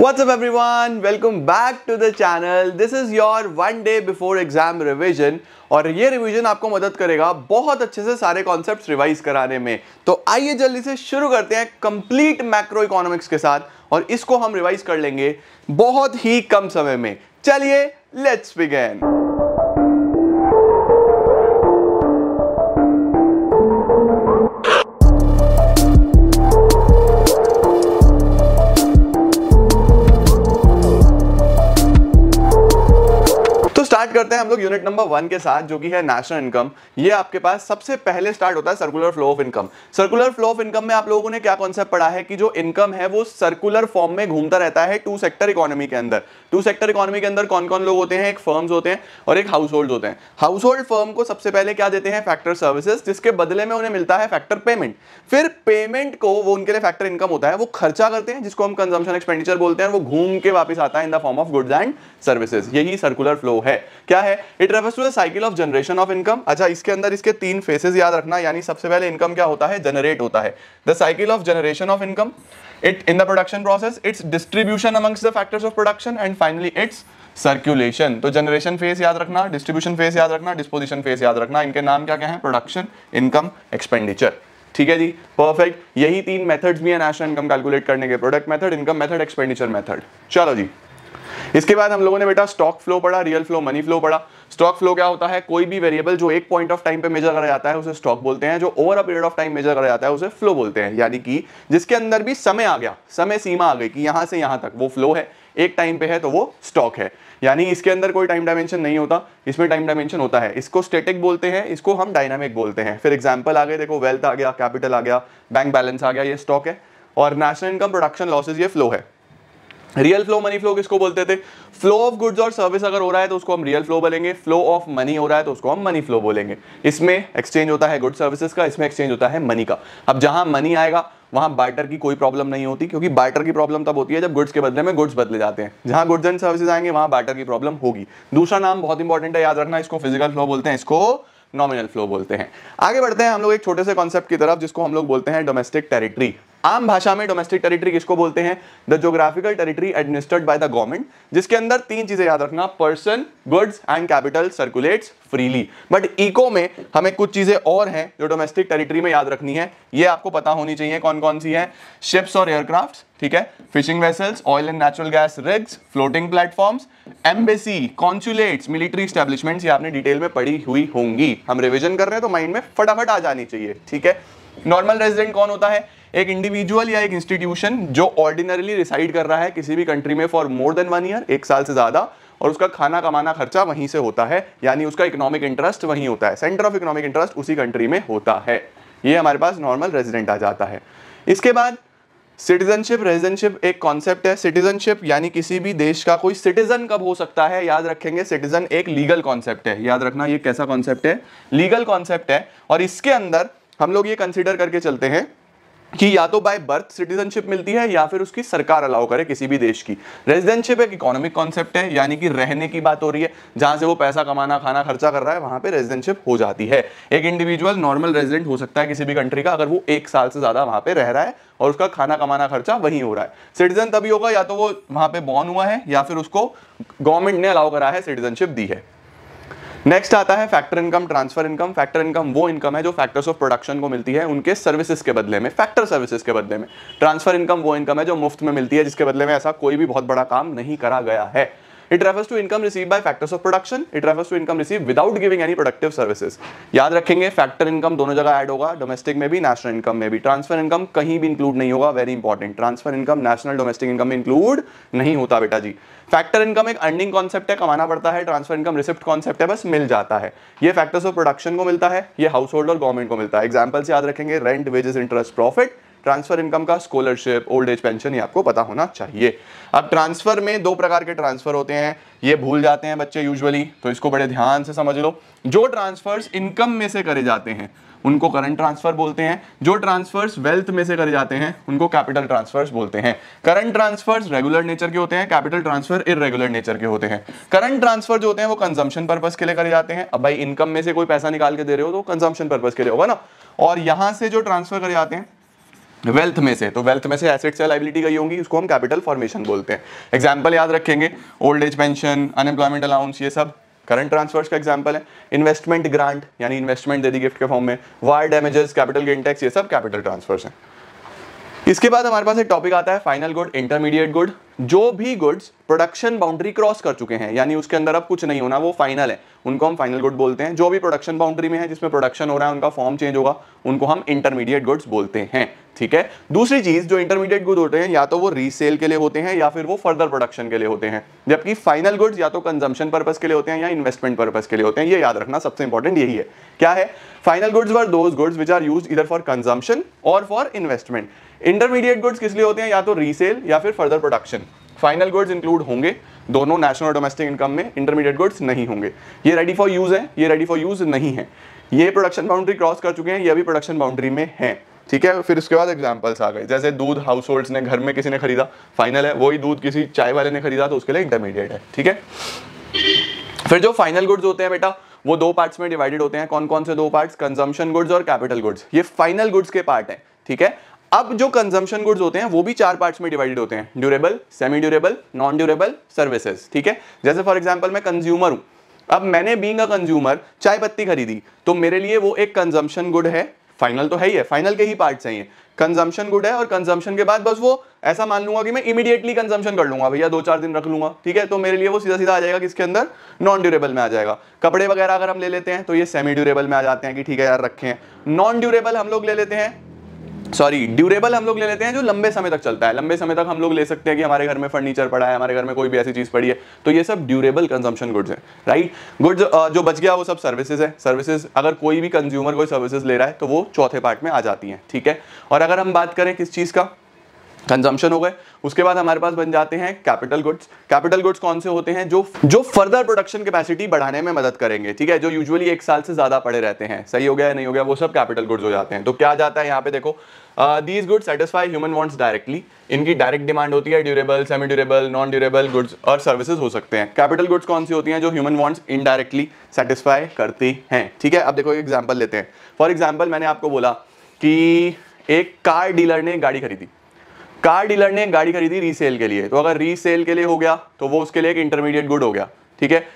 What's up everyone? Welcome back to the channel. This is your one day before exam revision और ये revision आपको मदद करेगा बहुत अच्छे से सारे कॉन्सेप्ट्स रिवाइज कराने में तो आइए जल्दी से शुरू करते हैं कंप्लीट मैक्रो इकोनॉमिक्स के साथ और इसको हम रिवाइज कर लेंगे बहुत ही कम समय में चलिए लेट्स बिगेन स्टार्ट करते हैं हम लोग यूनिट नंबर वन के साथ जो कि है नेशनल इनकम ये आपके पास सबसे पहले स्टार्ट होता है circular flow of income circular flow of income में आप लोगों ने क्या कॉन्सेप्ट पढ़ा है कि जो इनकम है वो सर्कुलर फॉर्म में घूमता रहता है टू सेक्टर इकोनॉमी के अंदर टू सेक्टर इकोनॉमी के अंदर कौन कौन लोग होते हैं एक फर्म होते हैं और एक हाउस होते हैं हाउस फर्म को सबसे पहले क्या देते हैं फैक्टर सर्विसेज जिसके बदले में उन्हें मिलता है फैक्टर पेमेंट फिर पेमेंट को वो उनके लिए फैक्टर इनकम होता है वो खर्चा करते हैं जिसको हम कंजम्पन एक्सपेंडिचर बोलते हैं वो घूम के वापस आता है in the form of goods and services यही सर्कुलर फ्लो है क्या है it refers to the cycle of generation of income अच्छा इसके अंदर इसके तीन फेसेस याद रखना यानी सबसे पहले इनकम क्या होता है जनरेट होता है the cycle of generation of income it in the production process its distribution amongst the factors of production and finally its circulation तो जनरेशन फेज याद रखना डिस्ट्रीब्यूशन फेज याद रखना डिस्पोजिशन फेज याद रखना इनके नाम क्या क्या है प्रोडक्शन इनकम एक्सपेंडिचर ठीक है जी परफेक्ट यही तीन मेथड्स भी है नेशनल इनकम कैलकुलेट करने के product method income method expenditure method चलो जी इसके बाद हम लोगों ने बेटा स्टॉक फ्लो पढ़ा रियल फ्लो मनी फ्लो पढ़ा स्टॉक फ्लो क्या होता है कोई भी वेरिएबल जो एक पॉइंट ऑफ टाइम पे मेजर करा जाता है उसे स्टॉक बोलते हैं जो over a period of time measure करा जाता है उसे फ्लो बोलते हैं यानी कि जिसके अंदर भी समय आ गया समय सीमा आ गई कि यहां से यहां तक वो फ्लो है एक टाइम पे है तो वो स्टॉक है यानी इसके अंदर कोई टाइम डायमेंशन नहीं होता इसमें टाइम डायमेंशन होता है इसको स्टेटिक बोलते हैं इसको हम डायनामिक बोलते हैं फिर एग्जाम्पल आ गए देखो वेल्थ आ गया कैपिटल आ गया बैंक बैलेंस आ गया ये स्टॉक है और नेशनल इनकम प्रोडक्शन लॉसेज ये फ्लो है रियल फ्लो मनी फ्लो किसको बोलते थे फ्लो ऑफ गुड्स और सर्विस अगर हो रहा है तो उसको हम रियल फ्लो बोलेंगे फ्लो ऑफ मनी हो रहा है तो उसको हम मनी फ्लो बोलेंगे इसमें एक्सचेंज होता है गुड सर्विसेज का इसमें एक्सचेंज होता है मनी का अब जहां मनी आएगा वहां बाइटर की कोई प्रॉब्लम नहीं होती क्योंकि बाइटर की प्रॉब्लम तब होती है जब गुड्स के बदले में गुड्स बदले जाते हैं जहां गुड्स एंड सर्विसेज आएंगे वहां बाइटर की प्रॉब्लम होगी दूसरा नाम बहुत इंपॉर्टेंट है याद रखना इसको फिजिकल फ्लो बोलते हैं इसको नॉमिनल फ्लो बोलते हैं आगे बढ़ते हैं हम लोग एक छोटे से कॉन्सेप्ट की तरफ जिसको हम लोग बोलते हैं डोमेस्टिक टेरिटरी आम भाषा में डोमेस्टिक टेरिटरी किसको बोलते हैं the geographical territory administered by the government जिसके अंदर तीन चीजें याद रखना person goods and capital circulates freely but eco में हमें कुछ चीजें और हैं जो डोमेस्टिक टेरिटरी में याद रखनी है ये आपको पता होनी चाहिए कौन कौन सी है शिप्स और एयरक्राफ्ट ठीक है fishing vessels oil and natural gas rigs floating platform embassy consulates military establishment ये आपने डिटेल में पढ़ी हुई होंगी हम रिविजन कर रहे हैं तो माइंड में फटाफट आ जानी चाहिए ठीक है नॉर्मल रेजिडेंट कौन होता है एक इंडिविजुअल या एक इंस्टीट्यूशन जो ऑर्डिनरली रिसाइड कर रहा है किसी भी कंट्री में for more than one year एक साल से ज़्यादा और उसका खाना कमाना खर्चा वहीं से होता है यानी उसका इकोनॉमिक इंटरेस्ट वहीं होता है सेंटर ऑफ इकोनॉमिक इंटरेस्ट उसी कंट्री में होता है ये हमारे पास नॉर्मल रेजिडेंट आ जाता है इसके बाद सिटीजनशिप रेजिडेंशिप एक कॉन्सेप्ट है सिटीजनशिप यानी किसी भी देश का कोई सिटीजन कब हो सकता है याद रखेंगे सिटीजन एक लीगल कॉन्सेप्ट है याद रखना ये कैसा कॉन्सेप्ट है लीगल कॉन्सेप्ट है और इसके अंदर हम लोग ये कंसिडर करके चलते हैं कि या तो बाय बर्थ सिटीजनशिप मिलती है या फिर उसकी सरकार अलाउ करे किसी भी देश की रेजिडेंटशिप एक इकोनॉमिक कॉन्सेप्ट है यानी कि रहने की बात हो रही है जहां से वो पैसा कमाना खाना खर्चा कर रहा है वहां पे रेजिडेंटशिप हो जाती है एक इंडिविजुअल नॉर्मल रेजिडेंट हो सकता है किसी भी कंट्री का अगर वो एक साल से ज्यादा वहां पर रह रहा है और उसका खाना कमाना खर्चा वहीं हो रहा है सिटीजन तभी होगा या तो वो वहां पर बॉर्न हुआ है या फिर उसको गवर्नमेंट ने अलाउ करा है सिटीजनशिप दी है नेक्स्ट आता है factor income transfer income factor income वो इनकम है जो फैक्टर्स ऑफ प्रोडक्शन को मिलती है उनके सर्विसेज के बदले में फैक्टर सर्विसेज के बदले में ट्रांसफर इनकम वो इनकम है जो मुफ्त में मिलती है जिसके बदले में ऐसा कोई भी बहुत बड़ा काम नहीं करा गया है it refers to income receive by factors of production it refers to income receive without giving any productive services याद रखेंगे फैक्टर इनकम दोनों जगह ऐड होगा डोमेस्टिक में भी नेशनल इनकम में भी ट्रांसफर इनकम कहीं भी इंक्लूड नहीं होगा very important transfer income national domestic income में इंक्लूड नहीं होता बेटा जी फैक्टर इनकम एक अर्निंग कॉन्सेप्ट है कमाना पड़ता है ट्रांसफर इनकम रिसिप्ट कॉन्सेप्ट है बस मिल जाता है ये फैक्टर्स ऑफ प्रोडक्शन को मिलता है ये हाउस होल्ड और गवर्नमेंट को मिलता है एग्जाम्पल से याद रखेंगे rent wages interest profit transfer income का स्कॉलरशिप ओल्ड एज पेंशन ये आपको पता होना चाहिए अब ट्रांसफर में दो प्रकार के ट्रांसफर होते हैं ये भूल जाते हैं बच्चे यूजुअली तो इसको बड़े ध्यान से समझ लो जो ट्रांसफर्स इनकम में से करे जाते हैं उनको करंट ट्रांसफर बोलते हैं जो ट्रांसफर्स वेल्थ में से करे जाते हैं उनको कैपिटल ट्रांसफर्स बोलते हैं करंट ट्रांसफर्स रेगुलर नेचर के होते हैं कैपिटल ट्रांसफर इरेगुलर नेचर के होते हैं करंट ट्रांसफर जो होते हैं वो कंजम्पन पर्पज के लिए करे जाते हैं अब भाई इनकम में से कोई पैसा निकाल के दे रहे हो तो कंजम्पन पर्पज के लिए होगा ना और यहां से जो ट्रांसफर करे जाते हैं वेल्थ में से तो वेल्थ में से एसेट्स से लाइबिलिटी गई होंगी उसको हम कैपिटल फॉर्मेशन बोलते हैं एग्जाम्पल याद रखेंगे old age pension unemployment allowance ये सब करंट ट्रांसफर्स का एग्जाम्पल है इन्वेस्टमेंट ग्रांट यानी इन्वेस्टमेंट दे दी गिफ्ट के फॉर्म में war damages capital gain tax ये सब कैपिटल ट्रांसफर्स हैं इसके बाद हमारे पास एक टॉपिक आता है फाइनल गुड इंटरमीडिएट गुड जो भी गुड्स प्रोडक्शन बाउंड्री क्रॉस कर चुके हैं यानी उसके अंदर अब कुछ नहीं होना वो फाइनल है उनको हम फाइनल गुड बोलते हैं जो भी प्रोडक्शन बाउंड्री में है जिसमें प्रोडक्शन हो रहा है उनका फॉर्म चेंज होगा उनको हम इंटरमीडिएट गुड्स बोलते हैं ठीक है दूसरी चीज जो इंटरमीडिएट गुड होते हैं या तो वो रीसेल के लिए होते हैं या फिर वो फर्दर प्रोडक्शन के लिए होते हैं जबकि फाइनल गुड्स या तो कंजम्पन पर्पज के लिए होते हैं या इन्वेस्टमेंट पर्पज के लिए होते हैं ये याद रखना सबसे इंपॉर्टेंट यही है क्या है final goods were those goods which are use either for consumption और फॉर इन्वेस्टमेंट इंटरमीडिएट गुड्स किस लिए होते हैं या तो रीसेल या फिर further production final goods include होंगे दोनों नेशनल और डोमेस्टिक इनकम में इंटरमीडिएट गुड्स नहीं होंगे ये रेडी फॉर यूज़ है ये रेडी फॉर यूज़ नहीं है ये प्रोडक्शन बाउंड्री क्रॉस कर चुके हैं ये अभी प्रोडक्शन बाउंड्री में है ठीक है फिर उसके बाद एग्जाम्पल्स आ गए जैसे दूध हाउस ने घर में किसी ने खरीदा फाइनल है वही दूध किसी चाय वाले ने खरीदा तो उसके लिए इंटरमीडिएट है ठीक है फिर जो फाइनल गुड्स होते हैं बेटा वो दो पार्ट्स में डिवाइडेड होते हैं कौन कौन से दो पार्ट्स कंजम्पशन गुड्स और कैपिटल गुड्स ये फाइनल गुड्स के पार्ट हैं ठीक है अब जो कंजम्पन गुड्स होते हैं वो भी चार पार्ट्स में डिवाइडेड होते हैं durable semi durable non durable services ठीक है जैसे फॉर एग्जाम्पल मैं कंज्यूमर हूँ अब मैंने बींग अ कंज्यूमर चाय पत्ती खरीदी तो मेरे लिए वो एक कंजम्पन गुड है फाइनल तो है ही है फाइनल के ही पार्ट्स हैं ये गुड है और कंजम्पन के बाद बस वो ऐसा मान लूंगा कि मैं इमीडिएटली कंजम्पन कर लूंगा भैया दो चार दिन रख लूंगा ठीक है तो मेरे लिए वो सीधा सीधा आ जाएगा किसके अंदर नॉन ड्यूरेबल में आ जाएगा कपड़े वगैरह अगर हम ले लेते हैं तो ये सेमी ड्यूरेबल में आ जाते हैं कि ठीक है यार रखे नॉन ड्यूरेबल हम लोग ले लेते हैं सॉरी ड्यूरेबल हम लोग ले लेते हैं जो लंबे समय तक चलता है लंबे समय तक हम लोग ले सकते हैं कि हमारे घर में फर्नीचर पड़ा है हमारे घर में कोई भी ऐसी चीज पड़ी है तो ये सब ड्यूरेबल कंजम्पशन गुड्स है राइट गुड्स जो बच गया वो सब सर्विसेज है सर्विसेज अगर कोई भी कंज्यूमर कोई सर्विसेज ले रहा है तो वो चौथे पार्ट में आ जाती है ठीक है और अगर हम बात करें किस चीज़ का कंजम्पशन हो गए उसके बाद हमारे पास बन जाते हैं कैपिटल गुड्स कैपिटल गुड्स कौन से होते हैं जो जो फर्दर प्रोडक्शन कैपेसिटी बढ़ाने में मदद करेंगे ठीक है जो यूजुअली एक साल से ज्यादा पड़े रहते हैं सही हो गया या नहीं हो गया वो सब कैपिटल गुड्स हो जाते हैं तो क्या जाता है यहाँ पे देखो these goods satisfy human wants directly इनकी डायरेक्ट डिमांड होती है durable semi durable non durable goods और सर्विसेज हो सकते हैं कैपिटल गुड्स कौन सी होती हैं जो ह्यूमन वॉन्ट्स इनडायरेक्टली सेटिस्फाई करती हैं ठीक है अब देखो एक एग्जाम्पल लेते हैं फॉर एग्जाम्पल मैंने आपको बोला कि एक कार डीलर ने गाड़ी खरीदी कार डीलर ने गाड़ी खरीदी रीसेल के लिए तो अगर रीसेल के लिए हो गया तो वो उसके लिए एक इंटरमीडिएट गुड हो गया ठीक है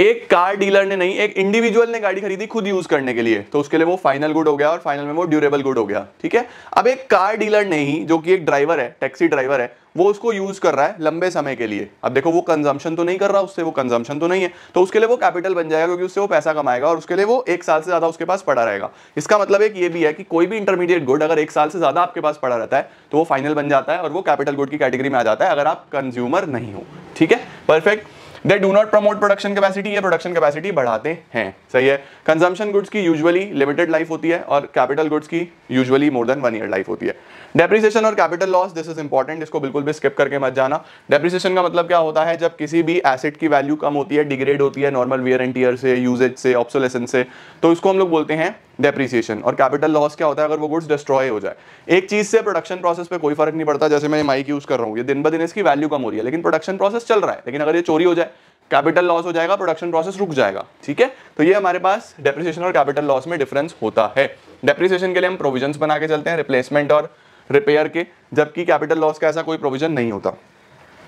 एक कार डीलर ने नहीं एक इंडिविजुअल ने गाड़ी खरीदी खुद यूज करने के लिए तो उसके लिए वो फाइनल गुड हो गया और फाइनल में वो ड्यूरेबल गुड हो गया ठीक है अब एक कार डीलर ने ही जो कि एक ड्राइवर है टैक्सी ड्राइवर है वो उसको यूज कर रहा है लंबे समय के लिए अब देखो वो कंजम्पशन तो नहीं कर रहा उससे वो कंजम्पशन तो नहीं है तो उसके लिए वो कैपिटल बन जाएगा क्योंकि उससे वो पैसा कमाएगा और उसके लिए वो एक साल से ज्यादा उसके पास पड़ा रहेगा इसका मतलब एक ये भी है कि कोई भी इंटरमीडिएट गुड अगर एक साल से ज्यादा आपके पास पड़ा रहता है तो वो फाइनल बन जाता है और वो कैपिटल गुड की कैटेगरी में आ जाता है अगर आप कंज्यूमर नहीं हो ठीक है perfect they do not promote production capacity या प्रोडक्शन कैपेसिटी बढ़ाते हैं सही है कंजम्पशन गुड्स की यूजुअली लिमिटेड लाइफ होती है और कैपिटल गुड्स की usually more than one year life होती है डेप्रिसिएशन और capital loss this is important इसको बिल्कुल भी स्किप करके मत जाना डेप्रिसिएशन का मतलब क्या होता है जब किसी भी एसेट की वैल्यू कम होती है डिग्रेड होती है नॉर्मल वियर एंड टीयर से यूजेज से ऑप्सोलेसन से तो इसको हम लोग बोलते हैं डेप्रिसिएशन और कैपिटल लॉस क्या होता है अगर वो गुड्स डिस्ट्रॉय हो जाए एक चीज से प्रोडक्शन प्रोसेस पे कोई फर्क नहीं पड़ता जैसे मैं माइक यूज कर रहा हूँ ये दिन ब दिन इसकी वैल्यू कम हो रही है लेकिन प्रोडक्शन प्रोसेस चल रहा है लेकिन अगर ये चोरी हो जाए कैपिटल लॉस हो जाएगा प्रोडक्शन प्रोसेस रुक जाएगा ठीक है तो ये हमारे पास डेप्रिसिएशन और कैपिटल लॉस में डिफरेंस होता है डेप्रिसिएशन के लिए हम प्रोविजंस बना के चलते हैं रिप्लेसमेंट और रिपेयर के जबकि कैपिटल लॉस का ऐसा कोई प्रोविजन नहीं होता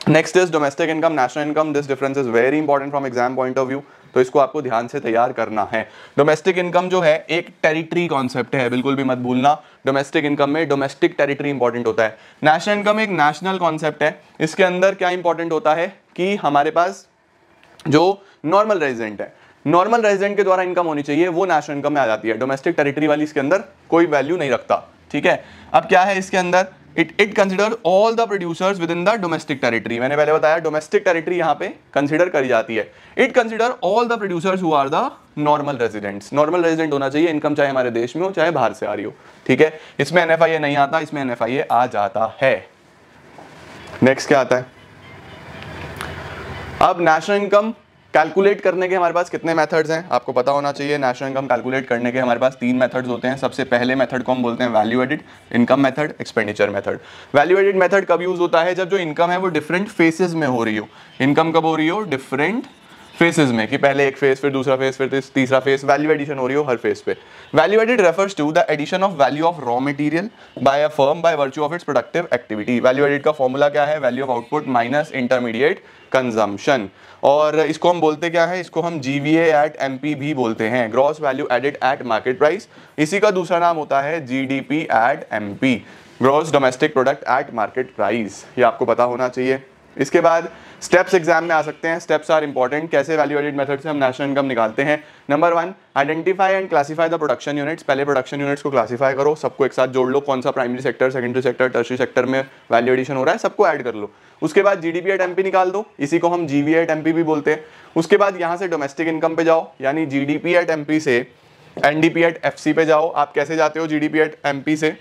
next is domestic income national income this difference is very important from exam point of view तो इसको आपको ध्यान से तैयार करना है डोमेस्टिक इनकम जो है एक टेरिटरी कॉन्सेप्ट है बिल्कुल भी मत भूलना डोमेस्टिक इनकम में डोमेस्टिक टेरिटरी इंपॉर्टेंट होता है नेशनल इनकम एक नेशनल कॉन्सेप्ट है इसके अंदर क्या इंपॉर्टेंट होता है कि हमारे पास जो नॉर्मल रेजिडेंट है नॉर्मल रेजिडेंट के द्वारा इनकम होनी चाहिए वो नेशनल इनकम में आ जाती है डोमेस्टिक टेरिटरी वाली इसके अंदर कोई वैल्यू नहीं रखता ठीक है अब क्या है इसके अंदर it it consider all the producers within the domestic territory मैंने पहले बताया डोमेस्टिक टेरिटरी यहाँ पे कंसिडर करी जाती है it consider all the producers हुआ the normal residents normal resident होना चाहिए इनकम चाहे हमारे देश में हो चाहे बाहर से आ रही हो ठीक है इसमें एन नहीं आता इसमें एन आ जाता है नेक्स्ट क्या आता है अब नेशनल इनकम कैलकुलेट करने के हमारे पास कितने मेथड्स हैं आपको पता होना चाहिए नेशनल इनकम कैलकुलेट करने के हमारे पास तीन मेथड्स होते हैं सबसे पहले मेथड को हम बोलते हैं value added income method expenditure method value added method कब यूज़ होता है जब जो इनकम है वो डिफरेंट फेसेस में हो रही हो इनकम कब हो रही हो डिफरेंट फेसेस में कि पहले एक फेस फिर दूसरा फेस फिर तीसरा फेस वैल्यू एडिशन हो रही हो हर फेस पे value added refers to the addition of value of raw material by a firm by virtue of its productive activity value added का फॉर्मूला क्या है value of output minus intermediate consumption और इसको हम बोलते क्या है इसको हम G V at M P भी बोलते हैं gross value added at market price इसी का दूसरा नाम होता है G D P at M P gross domestic product at market price ये आपको पता होना चाहिए इसके बाद स्टेप्स एग्जाम में आ सकते हैं स्टेप्स आर इंपॉर्टेंट कैसे वैल्यूएटेड मेथड से हम नेशनल इनकम निकालते हैं number one identify and classify the production units पहले प्रोडक्शन यूनिट्स को क्लासीफाई करो सबको एक साथ जोड़ लो कौन सा primary sector secondary sector tertiary sector में वैल्यू एडिशन हो रहा है सबको ऐड कर लो उसके बाद जी डी पी निकाल दो इसी को हम G V at M P भी बोलते हैं उसके बाद यहाँ से डोमेस्टिक इनकम पे जाओ यानी G D P at M P से N D P at F C पे जाओ आप कैसे जाते हो G D P at M P से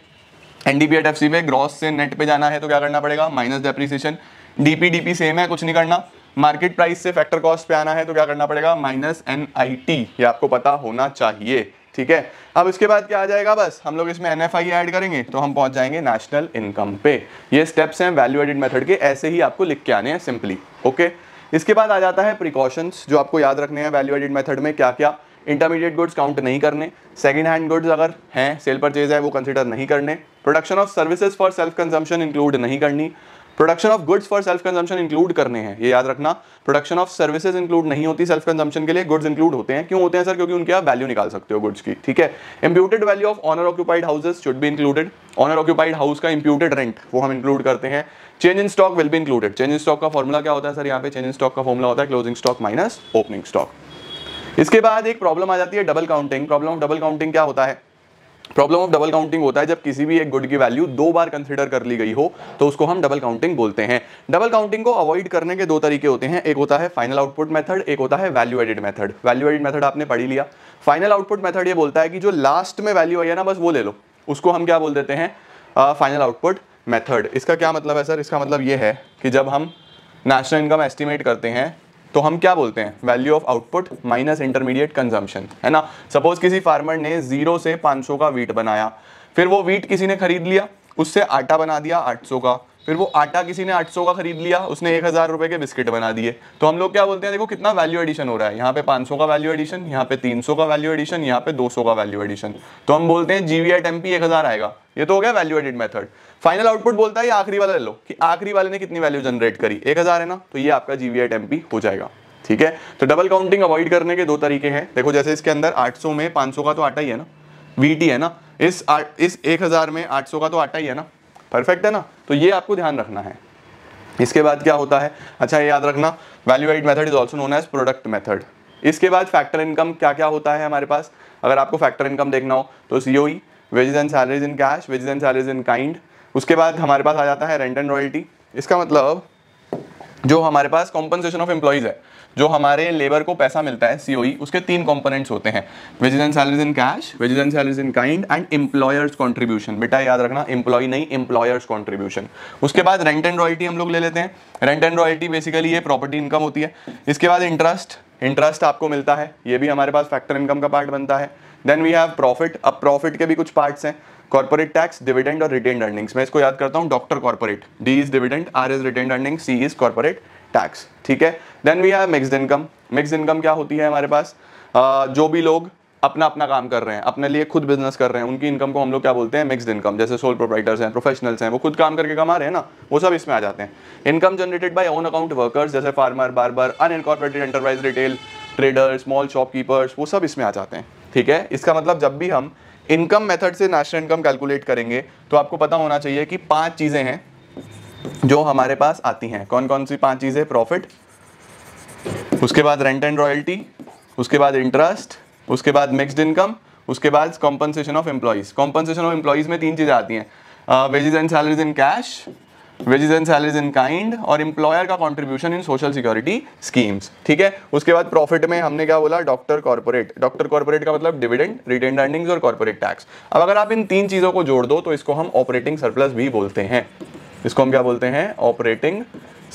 N D P at F C पे ग्रॉस से नेट पे जाना है तो क्या करना पड़ेगा minus depreciation DP DP same है कुछ नहीं करना मार्केट प्राइस से फैक्टर कॉस्ट पे आना है तो क्या करना पड़ेगा माइनस एन आई टी ये आपको पता होना चाहिए ठीक है अब इसके बाद क्या आ जाएगा बस हम लोग इसमें एन एफ आई एड करेंगे तो हम पहुंच जाएंगे नेशनल इनकम पे ये स्टेप्स हैं वैल्यू मेथड के ऐसे ही आपको लिख के आने हैं सिंपली ओके इसके बाद आ जाता है प्रिकॉशंस जो आपको याद रखने हैं वैल्यू एडिड मेथड में क्या क्या इंटरमीडिएट गुड्स काउंट नहीं करने सेकेंड हैंड गुड्स अगर हैं सेल परचेज है वो कंसिडर नहीं करने production of services for self consumption include नहीं करनी production of goods for self consumption include करने हैं ये याद रखना प्रोडक्शन ऑफ सर्विसेज इंक्लूड नहीं होती सेल्फ कंजम्पशन के लिए गुड्स इंक्लूड होते हैं क्यों होते हैं सर क्योंकि उनके आप वैल्यू निकाल सकते हो गुड्स की ठीक है imputed value of owner occupied houses should भी इंक्लूडेड ऑनर ऑक्यूपाइड हाउस का इंप्यूटेड रेंट वो हम इंक्लूड करते हैं चेंज इन स्टॉक विल भी इंक्लूडेड चेंज इन स्टॉक का फॉर्मुला क्या होता है सर यहाँ पे चेंज इन स्टॉक का फॉर्मुला होता है closing stock minus opening stock इसके बाद एक प्रॉब्लम आ जाती है double counting problem of double counting क्या होता है प्रॉब्लम ऑफ डबल काउंटिंग होता है जब किसी भी एक गुड की वैल्यू दो बार कंसिडर कर ली गई हो तो उसको हम डबल काउंटिंग बोलते हैं डबल काउंटिंग को अवॉइड करने के दो तरीके होते हैं एक होता है फाइनल आउटपुट मेथड एक होता है value added method value added method आपने पढ़ी लिया फाइनल आउटपुट मेथड ये बोलता है कि जो लास्ट में वैल्यू आई है ना बस वो ले लो उसको हम क्या बोल देते हैं फाइनल आउटपुट मेथड इसका क्या मतलब है सर इसका मतलब ये है कि जब हम नेशनल इनकम एस्टिमेट करते हैं तो हम क्या बोलते हैं value of output minus intermediate consumption है ना सपोज किसी फार्मर ने जीरो से 500 का वीट बनाया फिर वो वीट किसी ने खरीद लिया उससे आटा बना दिया 800 का फिर वो आटा किसी ने 800 का खरीद लिया उसने एक हज़ार रुपए के बिस्किट बना दिए तो हम लोग क्या बोलते हैं देखो कितना वैल्यू एडिशन हो रहा है यहाँ पे 500 का वैल्यू एडिशन यहाँ पे 300 का वैल्यू एडिशन यहाँ पे 200 का वैल्यू एडिशन तो हम बोलते हैं जी एट एम एक हज़ार आएगा ये तो हो गया value added method final output बोलता है आखिरी वाला ले लो कि आखिरी वाले ने कितनी वैल्यू जनरेट करी एक हज़ार है ना तो ये आपका जी वी हो जाएगा ठीक है तो डबल काउंटिंग अवॉइड करने के दो तरीके हैं देखो जैसे इसके अंदर 800 में 500 का तो आटा ही है ना वीटी है ना इस आ, इस 1000 में 800 का तो आटा ही है ना परफेक्ट है ना तो ये आपको ध्यान रखना है इसके बाद क्या होता है अच्छा ये याद रखना value add method is also known as product method इसके बाद फैक्टर इनकम क्या क्या होता है हमारे पास अगर आपको फैक्टर इनकम देखना हो तो सीओ wages and salaries in cash wages and salaries in kind उसके बाद हमारे पास आ जाता है रेंट एंड रॉयल्टी इसका मतलब जो हमारे पास कॉम्पनसेशन ऑफ एम्प्लॉयज़ है जो हमारे लेबर को पैसा मिलता है सीओई e, उसके तीन कंपोनेंट्स होते हैं wages and salaries in cash wages and salaries in kind and employers contribution बेटा याद रखना एम्प्लॉय नहीं एम्प्लॉयर्स कॉन्ट्रीब्यूशन उसके बाद रेंट एंड रॉयल्टी हम लोग ले लेते हैं रेंट एंड रॉयल्टी बेसिकली ये प्रॉपर्टी इनकम होती है इसके बाद इंटरेस्ट इंटरेस्ट आपको मिलता है ये भी हमारे पास फैक्टर इनकम का पार्ट बनता है देन वी हैव प्रॉफिट अब प्रॉफिट के भी कुछ पार्ट्स हैं कॉर्पोरेट टैक्स डिविडेंड और रिटेन अर्निंग्स मैं इसको याद करता हूँ doctor corporate D is dividend R is retained earning C is corporate tax ठीक है then we have mixed income mixed income क्या होती है हमारे पास uh, जो भी लोग अपना अपना काम कर रहे हैं अपने लिए खुद बिजनेस कर रहे हैं उनकी इनकम को हम लोग क्या बोलते हैं मिक्सड इनकम जैसे सोल प्रोप्राइटर्स हैं प्रोफेशनल्स हैं वो खुद काम करके कमा रहे हैं ना वो सब इसमें आ जाते हैं income generated by own account workers जैसे farmer barber incorporated enterprise retail trader small shopkeepers वो सब इसमें आ जाते हैं ठीक है इसका मतलब जब भी हम इनकम मेथड से नेशनल इनकम कैलकुलेट करेंगे तो आपको पता होना चाहिए कि पांच चीज़ें हैं जो हमारे पास आती हैं कौन कौन सी पांच चीज़ें प्रॉफिट उसके बाद रेंट एंड रॉयल्टी उसके बाद इंटरेस्ट उसके बाद मिक्सड इनकम उसके बाद compensation of employees compensation of employees में तीन चीज़ें आती हैं wages and salaries in cash wages and salaries in kind और इम्प्लॉयर का contribution in social security schemes ठीक है उसके बाद प्रॉफिट में हमने क्या बोला डॉक्टर कॉर्पोरेट डॉक्टर कॉर्पोरेट का मतलब डिविडेंड रिटेन अर्निंग्स और कॉर्पोरेट टैक्स अब अगर आप इन तीन चीज़ों को जोड़ दो तो इसको हम ऑपरेटिंग सरप्लस भी बोलते हैं इसको हम क्या बोलते हैं ऑपरेटिंग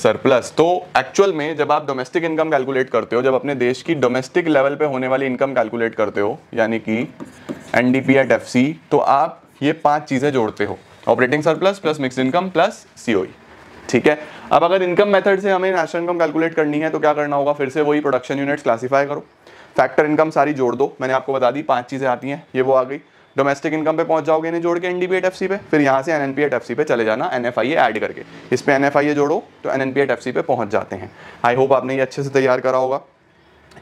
सरप्लस तो एक्चुअल में जब आप डोमेस्टिक इनकम कैलकुलेट करते हो जब अपने देश की डोमेस्टिक लेवल पे होने वाली इनकम कैलकुलेट करते हो यानी कि N D P at F C तो आप ये पांच चीज़ें जोड़ते हो operating surplus plus mix income plus COE e। ठीक है अब अगर इनकम मेथड से हमें नेशनल इनकम कैलकुलेट करनी है तो क्या करना होगा फिर से वही प्रोडक्शन यूनिट्स क्लासीफाई करो फैक्टर इनकम सारी जोड़ दो मैंने आपको बता दी पांच चीज़ें आती हैं ये वो आ गई डोमेस्टिक इनकम पे पहुंच जाओगे इन्हें जोड़ के एन डी पे फिर यहाँ से एन एट पे चले जाना एन एफ ऐड करके इस पर एन जोड़ो तो एन एन पे पहुंच जाते हैं आई होप आपने ये अच्छे से तैयार करा होगा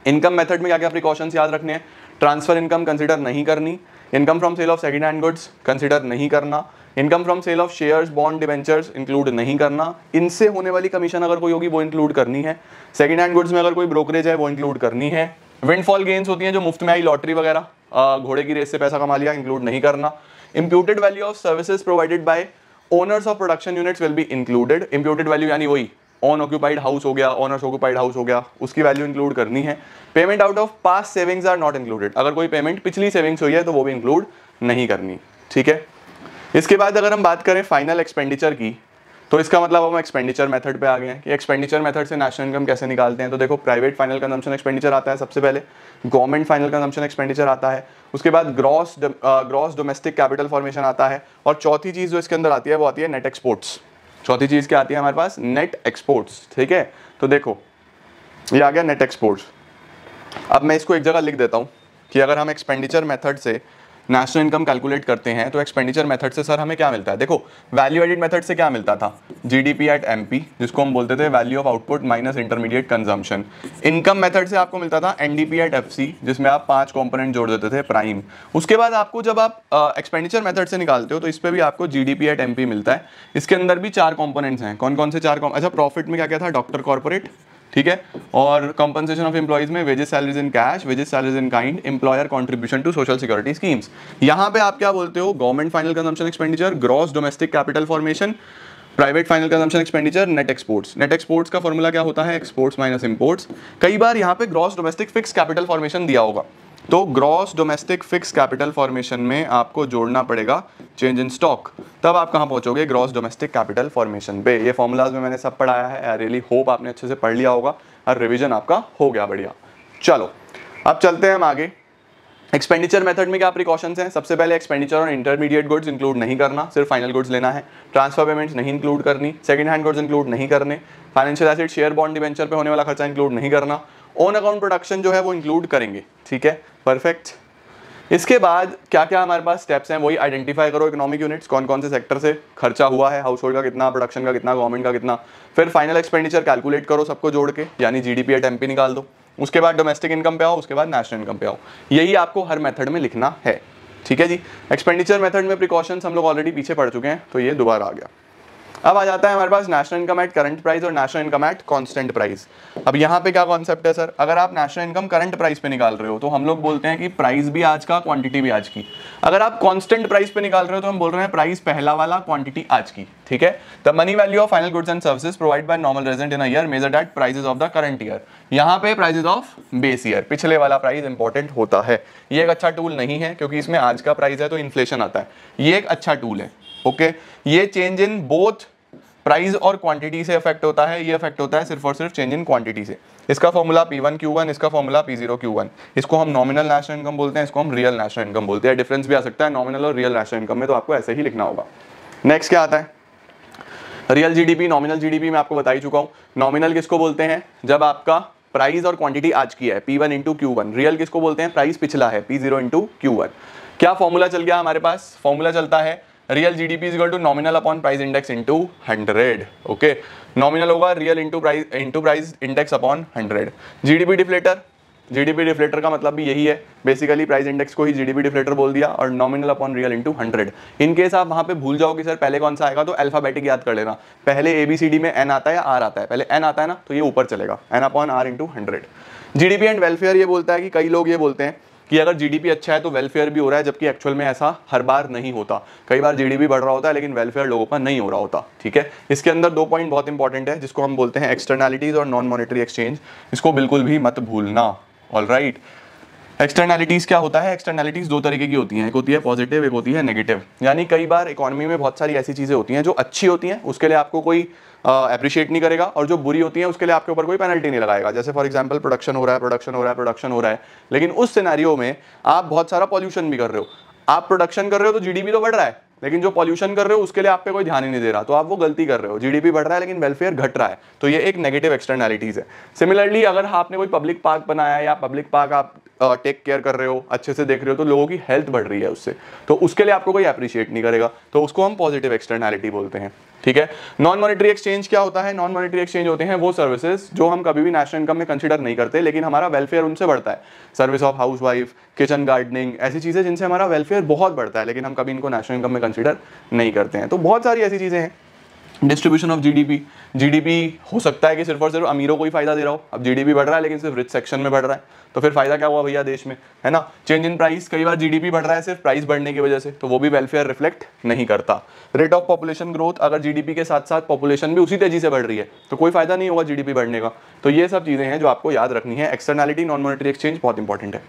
इनकम मेथड में क्या क्या प्रिकॉशंस याद रखने हैं ट्रांसफर इनकम कंसिडर नहीं करनी income from sale of second hand goods consider नहीं करना income from sale of shares bond debentures include नहीं करना इनसे होने वाली कमीशन अगर कोई होगी वो इंक्लूड करनी है सेकेंड हैंड गुड्स में अगर कोई ब्रोकरेज है वो इंक्लूड करनी है विंडफॉल गेन्स होती हैं जो मुफ्त में आई लॉटरी वगैरह घोड़े की रेस से पैसा कमा लिया इंक्लूड नहीं करना imputed value of services provided by owners of production units will be included imputed value यानी वही ऑन ऑक्यूपाइड हाउस हो गया ऑनर्स ऑक्यूपाइड हाउस हो गया उसकी वैल्यू इंक्लूड करनी है payment out of past savings are not included अगर कोई पेमेंट पिछली सेविंग्स हुई है तो वो भी इंक्लूड नहीं करनी ठीक है इसके बाद अगर हम बात करें फाइनल एक्सपेंडिचर की तो इसका मतलब हम एक्सपेंडिचर मेथड पे आ गए हैं कि एक्सपेंडिचर मेथड से नेशनल इनकम कैसे निकालते हैं तो देखो प्राइवेट फाइनल कंजम्पशन एक्सपेंडिचर आता है सबसे पहले गवर्नमेंट फाइनल कंजम्पशन एक्सपेंडिचर आता है उसके बाद gross gross domestic capital formation आता है और चौथी चीज़ जो इसके अंदर आती है वो आती है नेट एक्सपोर्ट्स चौथी चीज़ क्या आती है हमारे पास नेट एक्सपोर्ट्स ठीक है तो देखो ये आ गया नेट एक्सपोर्ट्स अब मैं इसको एक जगह लिख देता हूँ कि अगर हम एक्सपेंडिचर मेथड से नेशनल इनकम कैलकुलेट करते हैं तो एक्सपेंडिचर मेथड से सर हमें क्या मिलता है देखो वैल्यू एडिड मेथड से क्या मिलता था जीडीपी एट एमपी जिसको हम बोलते थे value of output minus intermediate consumption income method से आपको मिलता था एनडीपी एट एफसी जिसमें आप पांच कॉम्पोनेंट जोड़ देते थे प्राइम उसके बाद आपको जब आप एक्सपेंडिचर uh, मेथड से निकालते हो तो इस पर भी आपको जी डी एट एम मिलता है इसके अंदर भी चार कॉम्पोनेंट्स हैं कौन कौन से चार अच्छा प्रॉफिट में क्या क्या था डॉक्टर कॉर्पोरेट ठीक है और कंपनसेशन ऑफ एम्प्लॉयज में wages salaries in cash wages salaries in kind employer contribution to social security schemes यहाँ पे आप क्या बोलते हो government final consumption expenditure gross domestic capital formation private final consumption expenditure net exports net exports का formula क्या होता है एक्सपोर्ट्स माइनस इम्पोर्ट्स कई बार यहाँ पे gross domestic fix capital formation दिया होगा तो gross domestic fix capital formation में आपको जोड़ना पड़ेगा चेंज इन स्टॉक तब आप कहाँ पहुँचोगे ग्रॉस डोमेस्टिक कैपिटल फॉर्मेशन पे ये फॉर्मूलाज में मैंने सब पढ़ाया है आई रियली होप आपने अच्छे से पढ़ लिया होगा और रिविजन आपका हो गया बढ़िया चलो अब चलते हैं हम आगे एक्सपेंडिचर मेथड में क्या प्रिकॉशंस हैं सबसे पहले एक्सपेंडिचर और इंटरमीडिएट गुड्स इंक्लूड नहीं करना सिर्फ फाइनल गुड्स लेना है ट्रांसफर पेमेंट्स नहीं इंक्लूड करनी सेकंड हैंड गुड्स इंक्लूड नहीं करने financial assets share bond debenture पे होने वाला खर्चा इंक्लूड नहीं करना ओन अकाउंट प्रोडक्शन जो है वो इंक्लूड करेंगे ठीक है परफेक्ट इसके बाद क्या क्या हमारे पास स्टेप्स हैं वही आइडेंटिफाई करो इकोनॉमिक यूनिट्स कौन कौन से सेक्टर से खर्चा हुआ है हाउस होल्ड का कितना प्रोडक्शन का कितना गवर्नमेंट का कितना फिर फाइनल एक्सपेंडिचर कैलकुलेट करो सबको जोड़ के यानी G D P at P निकाल दो उसके बाद डोमेस्टिक इनकम पे आओ उसके बाद नेशनल इनकम पे आओ यही आपको हर मेथड में लिखना है ठीक है जी एक्सपेंडिचर मेथड में प्रिकॉशंस हम लोग ऑलरेडी पीछे पड़ चुके हैं तो ये दोबारा आ गया अब आ जाता है हमारे पास national income at current price और national income at constant price अब यहाँ पे क्या कॉन्सेप्ट है सर अगर आप नेशनल इनकम करंट प्राइस पे निकाल रहे हो तो हम लोग बोलते हैं कि प्राइस भी आज का क्वांटिटी भी आज की अगर आप कॉन्स्टेंट प्राइस पे निकाल रहे हो तो हम बोल रहे हैं प्राइस पहला वाला क्वांटिटी आज की ठीक है the money value of final goods and service provide by normal resident in year measure at prices of the current year यहाँ पे प्राइजेज ऑफ बेस ईयर पिछले वाला प्राइस इंपॉर्टेंट होता है ये एक अच्छा टूल नहीं है क्योंकि इसमें आज का प्राइस है तो इन्फ्लेशन आता है ये एक अच्छा टूल है ओके okay? ये चेंज इन बोथ प्राइस और क्वांटिटी से इफेक्ट होता है ये इफेक्ट होता है सिर्फ और सिर्फ चेंज इन क्वांटिटी से इसका formula P one Q one इसका formula P zero Q one इसको हम नॉमिनल नेशनल इनकम बोलते हैं इसको हम रियल नेशनल इनकम बोलते हैं डिफरेंस भी आ सकता है नॉमिनल और रियल नेशनल इनकम में तो आपको ऐसे ही लिखना होगा नेक्स्ट क्या आता है रियल जीडीपी नॉमिनल जीडीपी मैं आपको बताई चुका हूँ नॉमिनल किसको बोलते हैं जब आपका प्राइस और क्वांटिटी आज की है P one into Q one real किसको बोलते हैं प्राइस पिछला है P zero into Q one क्या फॉर्मूला चल गया हमारे पास फॉर्मूला चलता है real GDP is to nominal upon price index into hundred okay nominal होगा real into price into price index upon hundred GDP deflator GDP deflator का मतलब भी यही है बेसिकली प्राइस इंडेक्स को ही जीडीपी डिफ्लेटर बोल दिया और nominal upon real into hundred in case आप वहाँ पे भूल जाओगे सर पहले कौन सा आएगा तो अल्फाबेटिक याद कर लेना पहले ए बी सी डी में एन आता है या आर आता है पहले एन आता है ना तो ये ऊपर चलेगा N upon R into hundred GDP and welfare ये बोलता है कि कई लोग ये बोलते हैं कि अगर जीडीपी अच्छा है तो वेलफेयर भी हो रहा है जबकि एक्चुअल में ऐसा हर बार नहीं होता कई बार जीडीपी बढ़ रहा होता है लेकिन वेलफेयर लोगों का नहीं हो रहा होता ठीक है इसके अंदर दो पॉइंट बहुत इंपॉर्टेंट है जिसको हम बोलते हैं एक्सटर्नैलिटीज और नॉन मॉनिटरी एक्सचेंज इसको बिल्कुल भी मत भूलना ऑल राइट एक्सटर्नैलिटीज़ क्या होता है एक्सटर्नैलिटीज़ दो तरीके की होती हैं एक होती है पॉजिटिव एक होती है नेगेटिव यानी कई बार इकोनॉमी में बहुत सारी ऐसी चीज़ें होती हैं जो अच्छी होती हैं उसके लिए आपको कोई अप्रिशिएट नहीं करेगा और जो बुरी होती है उसके लिए आपके ऊपर कोई पेनल्टी नहीं लगाएगा जैसे फॉर एग्जाम्पल प्रोडक्शन हो रहा है प्रोडक्शन हो रहा है प्रोडक्शन हो रहा है लेकिन उस सिनारियो में आप बहुत सारा पॉल्यूशन भी कर रहे हो आप प्रोडक्शन कर रहे हो तो जीडीपी तो बढ़ रहा है लेकिन जो पॉल्यूशन कर रहे हो उसके लिए आप पे कोई ध्यान ही नहीं दे रहा तो आप वो गलती कर रहे हो जीडीपी बढ़ रहा है लेकिन वेलफेयर घट रहा है तो ये एक नेगेटिव एक्सटर्नैलिटीज है सिमिलरली अगर आपने कोई पब्लिक पार्क बनाया या पब्लिक पार्क आप टेक केयर कर रहे हो अच्छे से देख रहे हो तो लोगों की हेल्थ बढ़ रही है उससे तो उसके लिए आपको कोई अप्रिशिएट नहीं करेगा तो उसको हम पॉजिटिव एक्सटर्नैलिटी बोलते हैं ठीक है नॉन मॉनिटरी एक्सचेंज क्या होता है नॉन मॉनिटरी एक्सचेंज होते हैं वो सर्विसेज जो हम कभी भी नेशनल इनकम में कंसिडर नहीं करते लेकिन हमारा वेलफेयर उनसे बढ़ता है service of housewife kitchen gardening ऐसी चीज़ें जिनसे हमारा वेलफेयर बहुत बढ़ता है लेकिन हम कभी इनको नेशनल इनकम में कंसिडर नहीं करते हैं तो बहुत सारी ऐसी चीज़ें हैं डिस्ट्रीब्यूशन ऑफ जीडीपी जीडीपी हो सकता है कि सिर्फ और सिर्फ अमीरों को ही फायदा दे रहा हो अब जीडीपी बढ़ रहा है लेकिन सिर्फ रिच सेक्शन में बढ़ रहा है तो फिर फायदा क्या हुआ भैया देश में है ना चेंज इन प्राइस कई बार जीडीपी बढ़ रहा है सिर्फ प्राइस बढ़ने की वजह से तो वो भी वेलफेयर रिफ्लेक्ट नहीं करता रेट ऑफ पॉपुलेशन ग्रोथ अगर जीडीपी के साथ साथ पॉपुलेशन भी उसी तेजी से बढ़ रही है तो कोई फायदा नहीं होगा जीडीपी बढ़ने का तो ये सब चीज़ें हैं जो आपको याद रखनी है एक्सटर्नैलिटी नॉन मॉनिटरी एक्सचेंज बहुत इंपॉर्टेंट है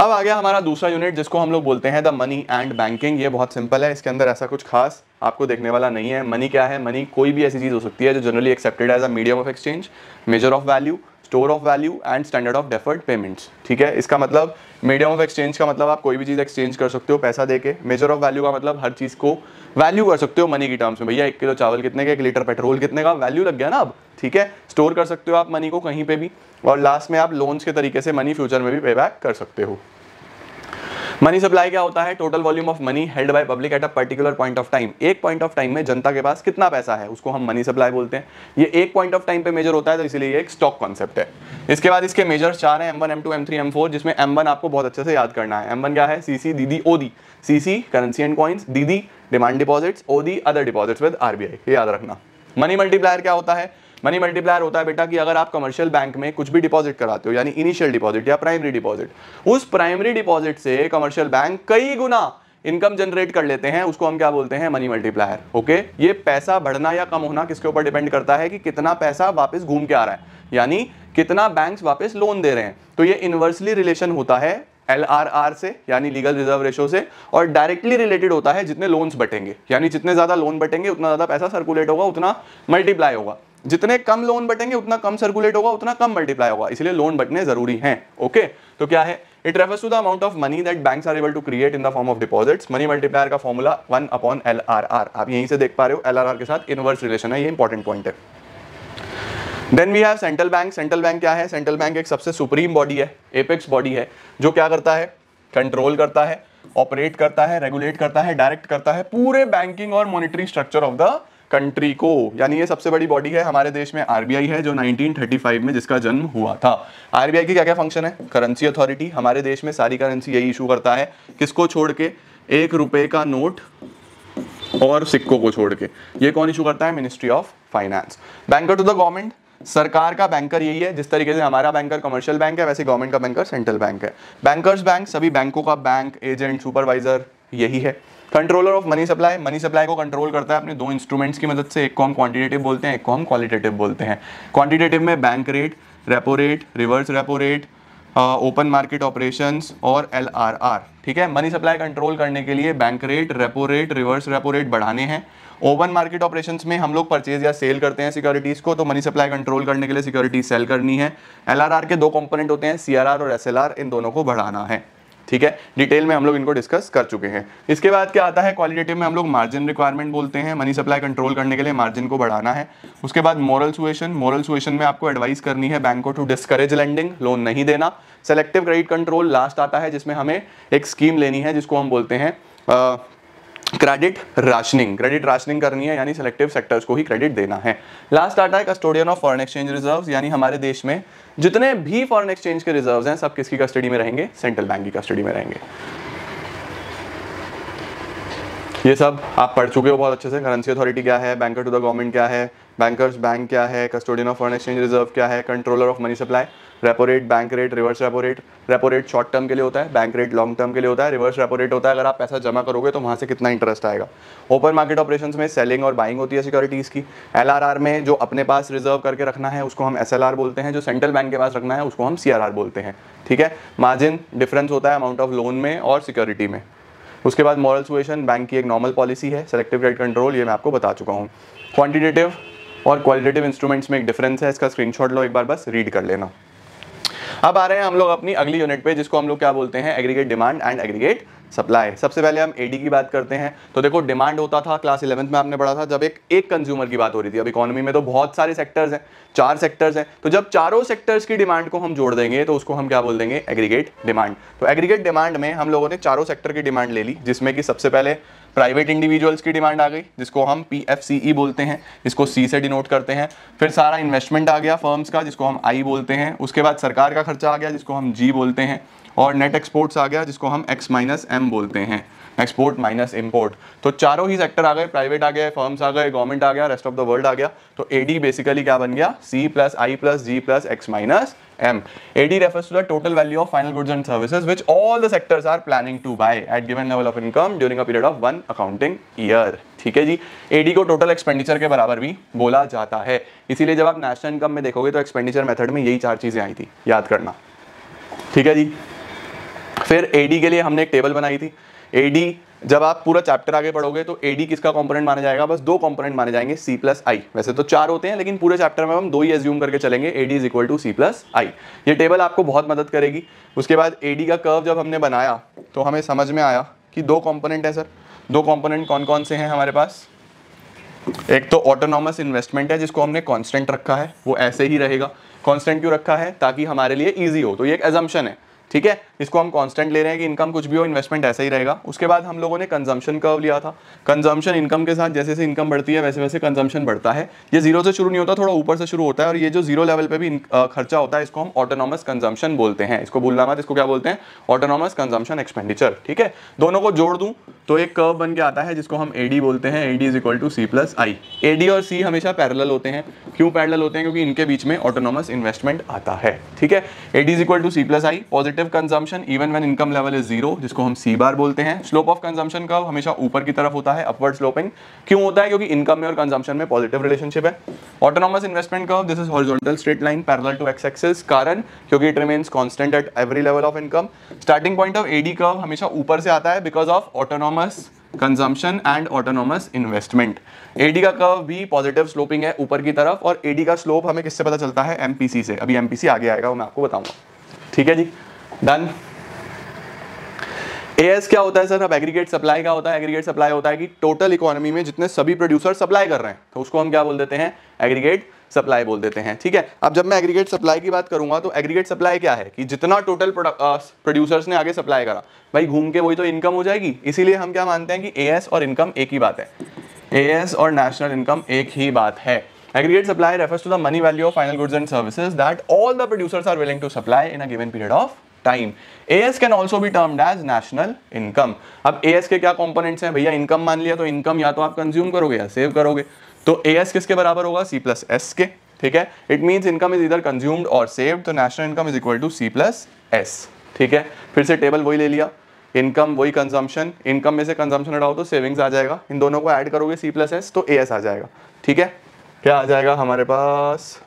अब आ गया हमारा दूसरा यूनिट जिसको हम लोग बोलते हैं द मनी एंड बैंकिंग ये बहुत सिंपल है इसके अंदर ऐसा कुछ खास आपको देखने वाला नहीं है मनी क्या है मनी कोई भी ऐसी चीज़ हो सकती है जो generally accepted as a medium of exchange measure of value store of value and standard of deferred payments ठीक है इसका मतलब मीडियम ऑफ एक्सचेंज का मतलब आप कोई भी चीज़ एक्सचेंज कर सकते हो पैसा देके मेजर ऑफ वैल्यू का मतलब हर चीज़ को वैल्यू कर सकते हो मनी की टर्म्स में भैया एक किलो चावल कितने का एक लीटर पेट्रोल कितने का वैल्यू लग गया ना अब ठीक है स्टोर कर सकते हो आप मनी को कहीं पर भी और लास्ट में आप लोन्स के तरीके से मनी फ्यूचर में भी पे बैक कर सकते हो मनी सप्लाई क्या होता है total volume of money held by public at a particular point of time एक पॉइंट ऑफ टाइम में जनता के पास कितना पैसा है उसको हम मनी सप्लाई बोलते हैं ये एक पॉइंट ऑफ टाइम पे मेजर होता है तो इसीलिए एक स्टॉक कॉन्सेप्ट है इसके बाद इसके मेजर चार हैं M one M two M three M four जिसमें एम वन आपको बहुत अच्छे से याद करना है एम वन क्या है C C D D O D C currency and coins D D demand deposits O D other deposits with RBI ये याद रखना मनी मल्टीप्लायर क्या होता है मनी मल्टीप्लायर होता है बेटा कि अगर आप कमर्शियल बैंक में कुछ भी डिपॉजिट कराते हो यानी इनिशियल डिपॉजिट या प्राइमरी डिपॉजिट उस प्राइमरी डिपॉजिट से कमर्शियल बैंक कई गुना इनकम जनरेट कर लेते हैं उसको हम क्या बोलते हैं मनी मल्टीप्लायर ओके ये पैसा बढ़ना या कम होना किसके ऊपर डिपेंड करता है कि कितना पैसा वापस घूम के आ रहा है यानी कितना बैंक्स वापस लोन दे रहे हैं तो ये इन्वर्सली रिलेशन होता है एल आर आर से यानी लीगल रिजर्व रेशो से और डायरेक्टली रिलेटेड होता है जितने लोन्स बटेंगे यानी जितने ज़्यादा लोन बटेंगे उतना ज़्यादा पैसा सर्कुलेट होगा उतना मल्टीप्लाई होगा जितने कम लोन बटेंगे उतना कम सर्कुलेट होगा उतना कम मल्टीप्लाई होगा इसलिए लोन बटने जरूरी हैं ओके तो क्या है it refers to the amount of money that banks are able to create in the form of deposits money multiplier का फॉर्मूला वन अपॉन एल आप यहीं से देख पा रहे हो एल के साथ इनवर्स रिलेशन है ये इंपॉर्टेंट पॉइंट है then we have central bank central bank क्या है सेंट्रल बैंक एक सबसे सुप्रीम बॉडी है एपेक्स बॉडी है जो क्या करता है कंट्रोल करता है ऑपरेट करता है रेगुलेट करता है डायरेक्ट करता है पूरे बैंकिंग और monitoring structure of the country को यानी ये सबसे बड़ी बॉडी है हमारे देश में आरबीआई है जो 1935 में जिसका जन्म हुआ था आरबीआई की क्या क्या फंक्शन है करेंसी अथॉरिटी हमारे देश में सारी करेंसी यही इशू करता है किसको छोड़ के एक रुपए का नोट और सिक्कों को छोड़ के ये कौन इशू करता है ministry of finance banker to the government सरकार का बैंकर यही है जिस तरीके से हमारा बैंकर कमर्शियल बैंक है वैसे गवर्नमेंट का बैंकर सेंट्रल बैंक है बैंकर्स बैंक सभी बैंकों का बैंक एजेंट सुपरवाइजर यही है controller of money supply money supply को कंट्रोल करता है अपने दो इंस्ट्रूमेंट्स की मदद से एक को हम क्वांटिटेटिव बोलते हैं एक को हम क्वालिटेटिव बोलते हैं क्वांटिटेटिव में bank rate repo rate reverse repo rate open market operations और एल आर आर ठीक है मनी सप्लाई कंट्रोल करने के लिए bank rate repo rate reverse repo rate बढ़ाने हैं ओपन मार्केट ऑपरेशंस में हम लोग परचेज या सेल करते हैं सिक्योरिटीज़ को तो मनी सप्लाई कंट्रोल करने के लिए सिक्योरिटीज सेल करनी है एल आर आर के दो कंपोनेंट होते हैं सी आर आर और एस एल आर इन दोनों को बढ़ाना है ठीक है डिटेल में हम लोग इनको डिस्कस कर चुके हैं इसके बाद क्या आता है क्वालिटेटिव में हम लोग मार्जिन रिक्वायरमेंट बोलते हैं मनी सप्लाई कंट्रोल करने के लिए मार्जिन को बढ़ाना है उसके बाद मॉरल सुएशन मॉरल सुएशन में आपको एडवाइस करनी है बैंक को टू डिस्करेज लैंडिंग लोन नहीं देना सेलेक्टिव क्रेडिट कंट्रोल लास्ट आता है जिसमें हमें एक स्कीम लेनी है जिसको हम बोलते हैं क्रेडिट राशनिंग क्रेडिट राशनिंग करनी है यानी सिलेक्टिव सेक्टर्स को ही क्रेडिट देना है लास्ट डाटा है custodian of foreign exchange reserves यानी हमारे देश में जितने भी फॉरेन एक्सचेंज के रिजर्व्स हैं सब किसकी कस्टडी में रहेंगे सेंट्रल बैंक की कस्टडी में रहेंगे ये सब आप पढ़ चुके हो बहुत अच्छे से करेंसी अथॉरिटी क्या है बैंकर टू द गवर्नमेंट क्या है बैंकर्स बैंक क्या है custodian of foreign exchange reserve क्या है controller of money supply repo rate bank rate reverse repo rate repo rate short term के लिए होता है बैंक रेट लॉन्ग टर्म के लिए होता है रिवर्स रेपो रेट होता है अगर आप पैसा जमा करोगे तो वहाँ से कितना इंटरेस्ट आएगा ओपन मार्केट ऑपरेशन में सेलिंग और बाइंग होती है सिक्योरिटीज़ की एल में जो अपने पास रिजर्व करके रखना है उसको हम एस बोलते हैं जो सेंट्रल बैंक के पास रखना है उसको हम सी बोलते हैं ठीक है मार्जिन डिफरेंस होता है अमाउंट ऑफ लोन में और सिक्योरिटी में उसके बाद मॉरल सुएशन बैंक की एक नॉर्मल पॉलिसी है सेलेक्टिव रेट कंट्रोल ये मैं आपको बता चुका हूँ क्वांटिटेटिव और क्वालिटेटिव इंस्ट्रूमेंट्स में एक डिफरेंस है इसका स्क्रीनशॉट लो एक बार बस रीड कर लेना अब आ रहे हैं हम लोग अपनी अगली यूनिट पे जिसको हम लोग क्या बोलते हैं aggregate demand and aggregate supply सबसे पहले हम एडी की बात करते हैं तो देखो डिमांड होता था क्लास इलेवंथ में आपने पढ़ा था जब एक एक कंज्यूमर की बात हो रही थी अब इकोनॉमी में तो बहुत सारे सेक्टर्स हैं चार सेक्टर्स हैं तो जब चारों सेक्टर्स की डिमांड को हम जोड़ देंगे तो उसको हम क्या बोल देंगे एग्रीगेट डिमांड तो एग्रीगेट डिमांड में हम लोगों ने चारों सेक्टर की डिमांड ले ली जिसमें कि सबसे पहले प्राइवेट इंडिविजुअल्स की डिमांड आ गई जिसको हम पी e बोलते हैं इसको सी से डिनोट करते हैं फिर सारा इन्वेस्टमेंट आ गया फर्म्स का जिसको हम आई बोलते हैं उसके बाद सरकार का खर्चा आ गया जिसको हम जी बोलते हैं और नेट एक्सपोर्ट्स आ गया जिसको हम एक्स माइनस एम बोलते हैं एक्सपोर्ट माइनस इम्पोर्ट तो चारों ही सेक्टर आ गए प्राइवेट आ गए फर्म्स आ गए गवर्नमेंट आ गया रेस्ट ऑफ द वर्ल्ड आ गया तो एडी बेसिकली क्या बन गया C plus I plus G plus X minus M. AD refers to the total value of final goods and services which all the sectors are planning to buy at given level of income during a period of one accounting year. ठीक है जी AD को total expenditure के बराबर भी बोला जाता है इसीलिए जब आप national income में देखोगे तो expenditure method में यही चार चीज़ें आई थी याद करना ठीक है जी फिर AD के लिए हमने एक table बनाई थी AD जब आप पूरा चैप्टर आगे पढ़ोगे तो एडी किसका कंपोनेंट माना जाएगा बस दो कंपोनेंट माने जाएंगे सी प्लस आई वैसे तो चार होते हैं लेकिन पूरे चैप्टर में हम दो ही एज्यूम करके चलेंगे AD is equal to C plus I ये टेबल आपको बहुत मदद करेगी उसके बाद एडी का कर्व जब हमने बनाया तो हमें समझ में आया कि दो कॉम्पोनेंट है सर दो कॉम्पोनेंट कौन कौन से हैं हमारे पास एक तो ऑटोनॉमस इन्वेस्टमेंट है जिसको हमने कॉन्स्टेंट रखा है वो ऐसे ही रहेगा कॉन्स्टेंट क्यों रखा है ताकि हमारे लिए ईजी हो तो ये एक एजम्पन है ठीक है इसको हम कांस्टेंट ले रहे हैं कि इनकम कुछ भी हो इन्वेस्टमेंट ऐसा ही रहेगा उसके बाद हम लोगों ने कंजम्पशन कर्व लिया था कंजम्पशन इनकम के साथ जैसे जैसे इनकम बढ़ती है वैसे वैसे कंजम्पशन बढ़ता है ये जीरो से शुरू नहीं होता थोड़ा ऊपर से शुरू होता है और ये जो जीरो लेवल पर भी खर्चा होता है इसको हम ऑटोनॉमस कंजम्पशन बोलते हैं इसको भूलना मत इसको क्या बोलते हैं ऑटोनॉमस कंजम्पशन एक्सपेंडिचर ठीक है दोनों को जोड़ दूँ तो एक कर्व बन के आता है जिसको हम एडी बोलते हैं D is equal to C plus I AD और सी हमेशा पैरल होते हैं क्यों पैरल होते हैं क्योंकि इनके बीच में ऑटोनॉमस इन्वेस्टमेंट आता है ठीक है D is equal to C plus I positive consumption consumption even when income level is zero जिसको हम सी बार बोलते हैं स्लोप ऑफ कंजम्पशन का हमेशा ऊपर की तरफ होता है अपवर्ड स्लोपिंग क्यों होता है क्योंकि इनकम में और कंजम्पशन में पॉजिटिव रिलेशनशिप है ऑटोनॉमस इन्वेस्टमेंट का this is horizontal straight line parallel to X axis कारण क्योंकि it remains constant at every level of income starting point of AD curve हमेशा ऊपर से आता है because of autonomous consumption and autonomous investment AD का curve भी positive sloping है ऊपर की तरफ और एडी का स्लोप हमें किससे पता चलता है एमपीसी से अभी एमपीसी आगे आएगा वो मैं आपको बताऊंगा ठीक है जी डन एएस क्या होता है सर अब एग्रीगेट सप्लाई का होता है एग्रीगेट सप्लाई होता है कि टोटल इकोनॉमी में जितने सभी प्रोड्यूसर सप्लाई कर रहे हैं तो उसको हम क्या बोल देते हैं एग्रीगेट सप्लाई बोल देते हैं ठीक है अब जब मैं एग्रीगेट सप्लाई की बात करूंगा तो एग्रीगेट सप्लाई क्या है कि जितना टोटल प्रोड्यूसर्स ने आगे सप्लाई करा भाई घूम के वही तो इनकम हो जाएगी इसीलिए हम क्या मानते हैं कि ए और इनकम एक ही बात है ए और नेशनल इनकम एक ही बात है aggregate supply refers to the money value of final goods and services that all the producers are willing to supply in a given period of time A S can also भी termed as national income अब A S के क्या components हैं भैया income मान लिया तो income या तो आप कंज्यूम करोगे या सेव करोगे तो ए एस किसके बराबर होगा सी प्लस एस के ठीक है it means income is either consumed और सेव तो national income is equal to C plus S ठीक है फिर से टेबल वही ले लिया इनकम वही कंजम्पशन इनकम में से कंजम्पशन हटाओ तो सेविंग्स आ जाएगा इन दोनों को ऐड करोगे सी प्लस एस तो ए एस आ जाएगा ठीक है क्या आ जाएगा हमारे पास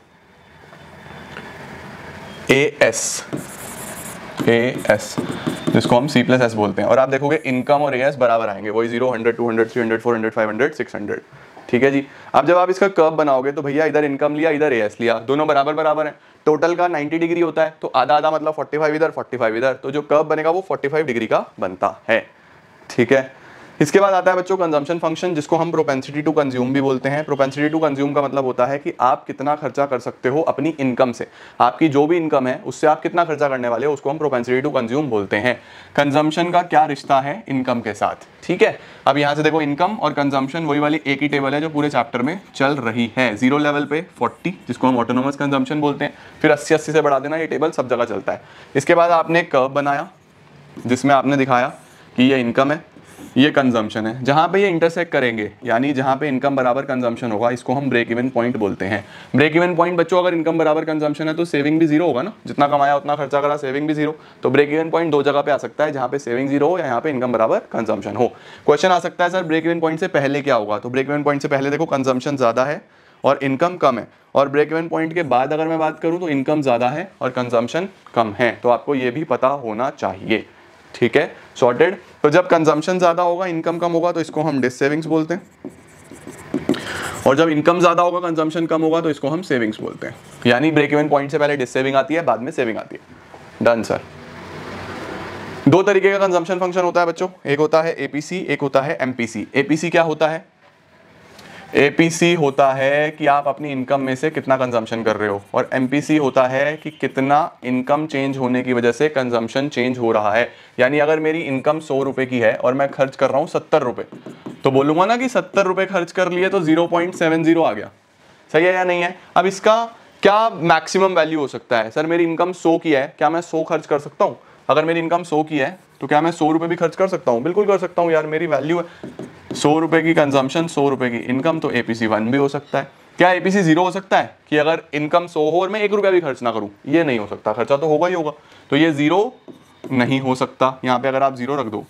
ए एस ए एस जिसको हम सी प्लस एस बोलते हैं और आप देखोगे इनकम और ए एस बराबर आएंगे वही zero hundred two hundred three hundred four hundred five hundred six hundred ठीक है जी अब जब आप इसका कर्व बनाओगे तो भैया इधर इनकम लिया इधर ए एस लिया दोनों बराबर बराबर हैं टोटल का 90 डिग्री होता है तो आधा आधा मतलब 45 इधर 45 इधर तो जो कर्व बनेगा वो 45 डिग्री का बनता है ठीक है इसके बाद आता है बच्चों कंजम्पशन फंक्शन जिसको हम प्रोपेंसिटी टू कंज्यूम भी बोलते हैं प्रोपेंसिटी टू कंज्यूम का मतलब होता है कि आप कितना खर्चा कर सकते हो अपनी इनकम से आपकी जो भी इनकम है उससे आप कितना खर्चा करने वाले हो उसको हम प्रोपेंसिटी टू कंज्यूम बोलते हैं कंजम्पशन का क्या रिश्ता है इनकम के साथ ठीक है अब यहाँ से देखो इनकम और कंजम्पशन वही वाली एक ही टेबल है जो पूरे चैप्टर में चल रही है जीरो लेवल पे फोर्टी जिसको हम ऑटोनोमस कंजम्पशन बोलते हैं फिर अस्सी अस्सी से बढ़ा देना ये टेबल सब जगह चलता है इसके बाद आपने कब कर्व बनाया जिसमें आपने दिखाया कि ये इनकम है ये कंजम्पशन है जहाँ पे ये इंटरसेक्ट करेंगे यानी जहाँ पे इनकम बराबर कंजम्पशन होगा इसको हम ब्रेक इवन पॉइंट बोलते हैं ब्रेक इवन पॉइंट बच्चों अगर इनकम बराबर कंजम्पशन है तो सेविंग भी जीरो होगा ना जितना कमाया उतना खर्चा करा सेविंग भी जीरो तो ब्रेक इवन पॉइंट दो जगह पे आ सकता है जहाँ पे सेविंग जीरो हो या यहाँ पे इनकम बराबर कंजम्पशन हो क्वेश्चन आ सकता है सर ब्रेक इवन पॉइंट से पहले क्या होगा तो ब्रेक इवन पॉइंट से पहले देखो कंजम्पशन ज़्यादा है और इनकम कम है और ब्रेक इवन पॉइंट के बाद अगर मैं बात करूँ तो इनकम ज़्यादा है और कंजम्पशन कम है तो आपको ये भी पता होना चाहिए ठीक है शॉर्टेड तो जब कंजम्पन ज़्यादा होगा इनकम कम होगा तो इसको हम डिस सेविंग्स बोलते हैं और जब इनकम ज़्यादा होगा कंजम्पन कम होगा तो इसको हम सेविंग्स बोलते हैं यानी ब्रेक इवन पॉइंट से पहले डिस सेविंग आती है बाद में सेविंग आती है डन सर दो तरीके का कंजम्पशन फंक्शन होता है बच्चों एक होता है एपीसी एक होता है एमपीसी एपीसी क्या होता है एपीसी होता है कि आप अपनी इनकम में से कितना कंजम्पशन कर रहे हो और एमपीसी होता है कि कितना इनकम चेंज होने की वजह से कंजम्पशन चेंज हो रहा है यानी अगर मेरी इनकम सौ रुपये की है और मैं खर्च कर रहा हूँ सत्तर रुपये तो बोलूँगा ना कि सत्तर रुपये खर्च कर लिए तो ज़ीरो पॉइंट सेवन ज़ीरो आ गया सही है या नहीं है अब इसका क्या मैक्सिमम वैल्यू हो सकता है सर मेरी इनकम सौ की है क्या मैं सौ खर्च कर सकता हूँ अगर मेरी इनकम सौ की है तो क्या मैं सौ रुपये भी खर्च कर सकता हूँ बिल्कुल कर सकता हूँ यार मेरी वैल्यू है सौ रुपए की कंजम्पशन सौ रुपए की इनकम तो एपीसी वन भी हो सकता है क्या ए पी सी जीरो हो सकता है कि अगर इनकम सौ हो और मैं एक रुपया भी खर्च ना करूँ ये नहीं हो सकता खर्चा तो होगा ही होगा तो ये जीरो नहीं हो सकता यहाँ पे अगर आप जीरो रख दो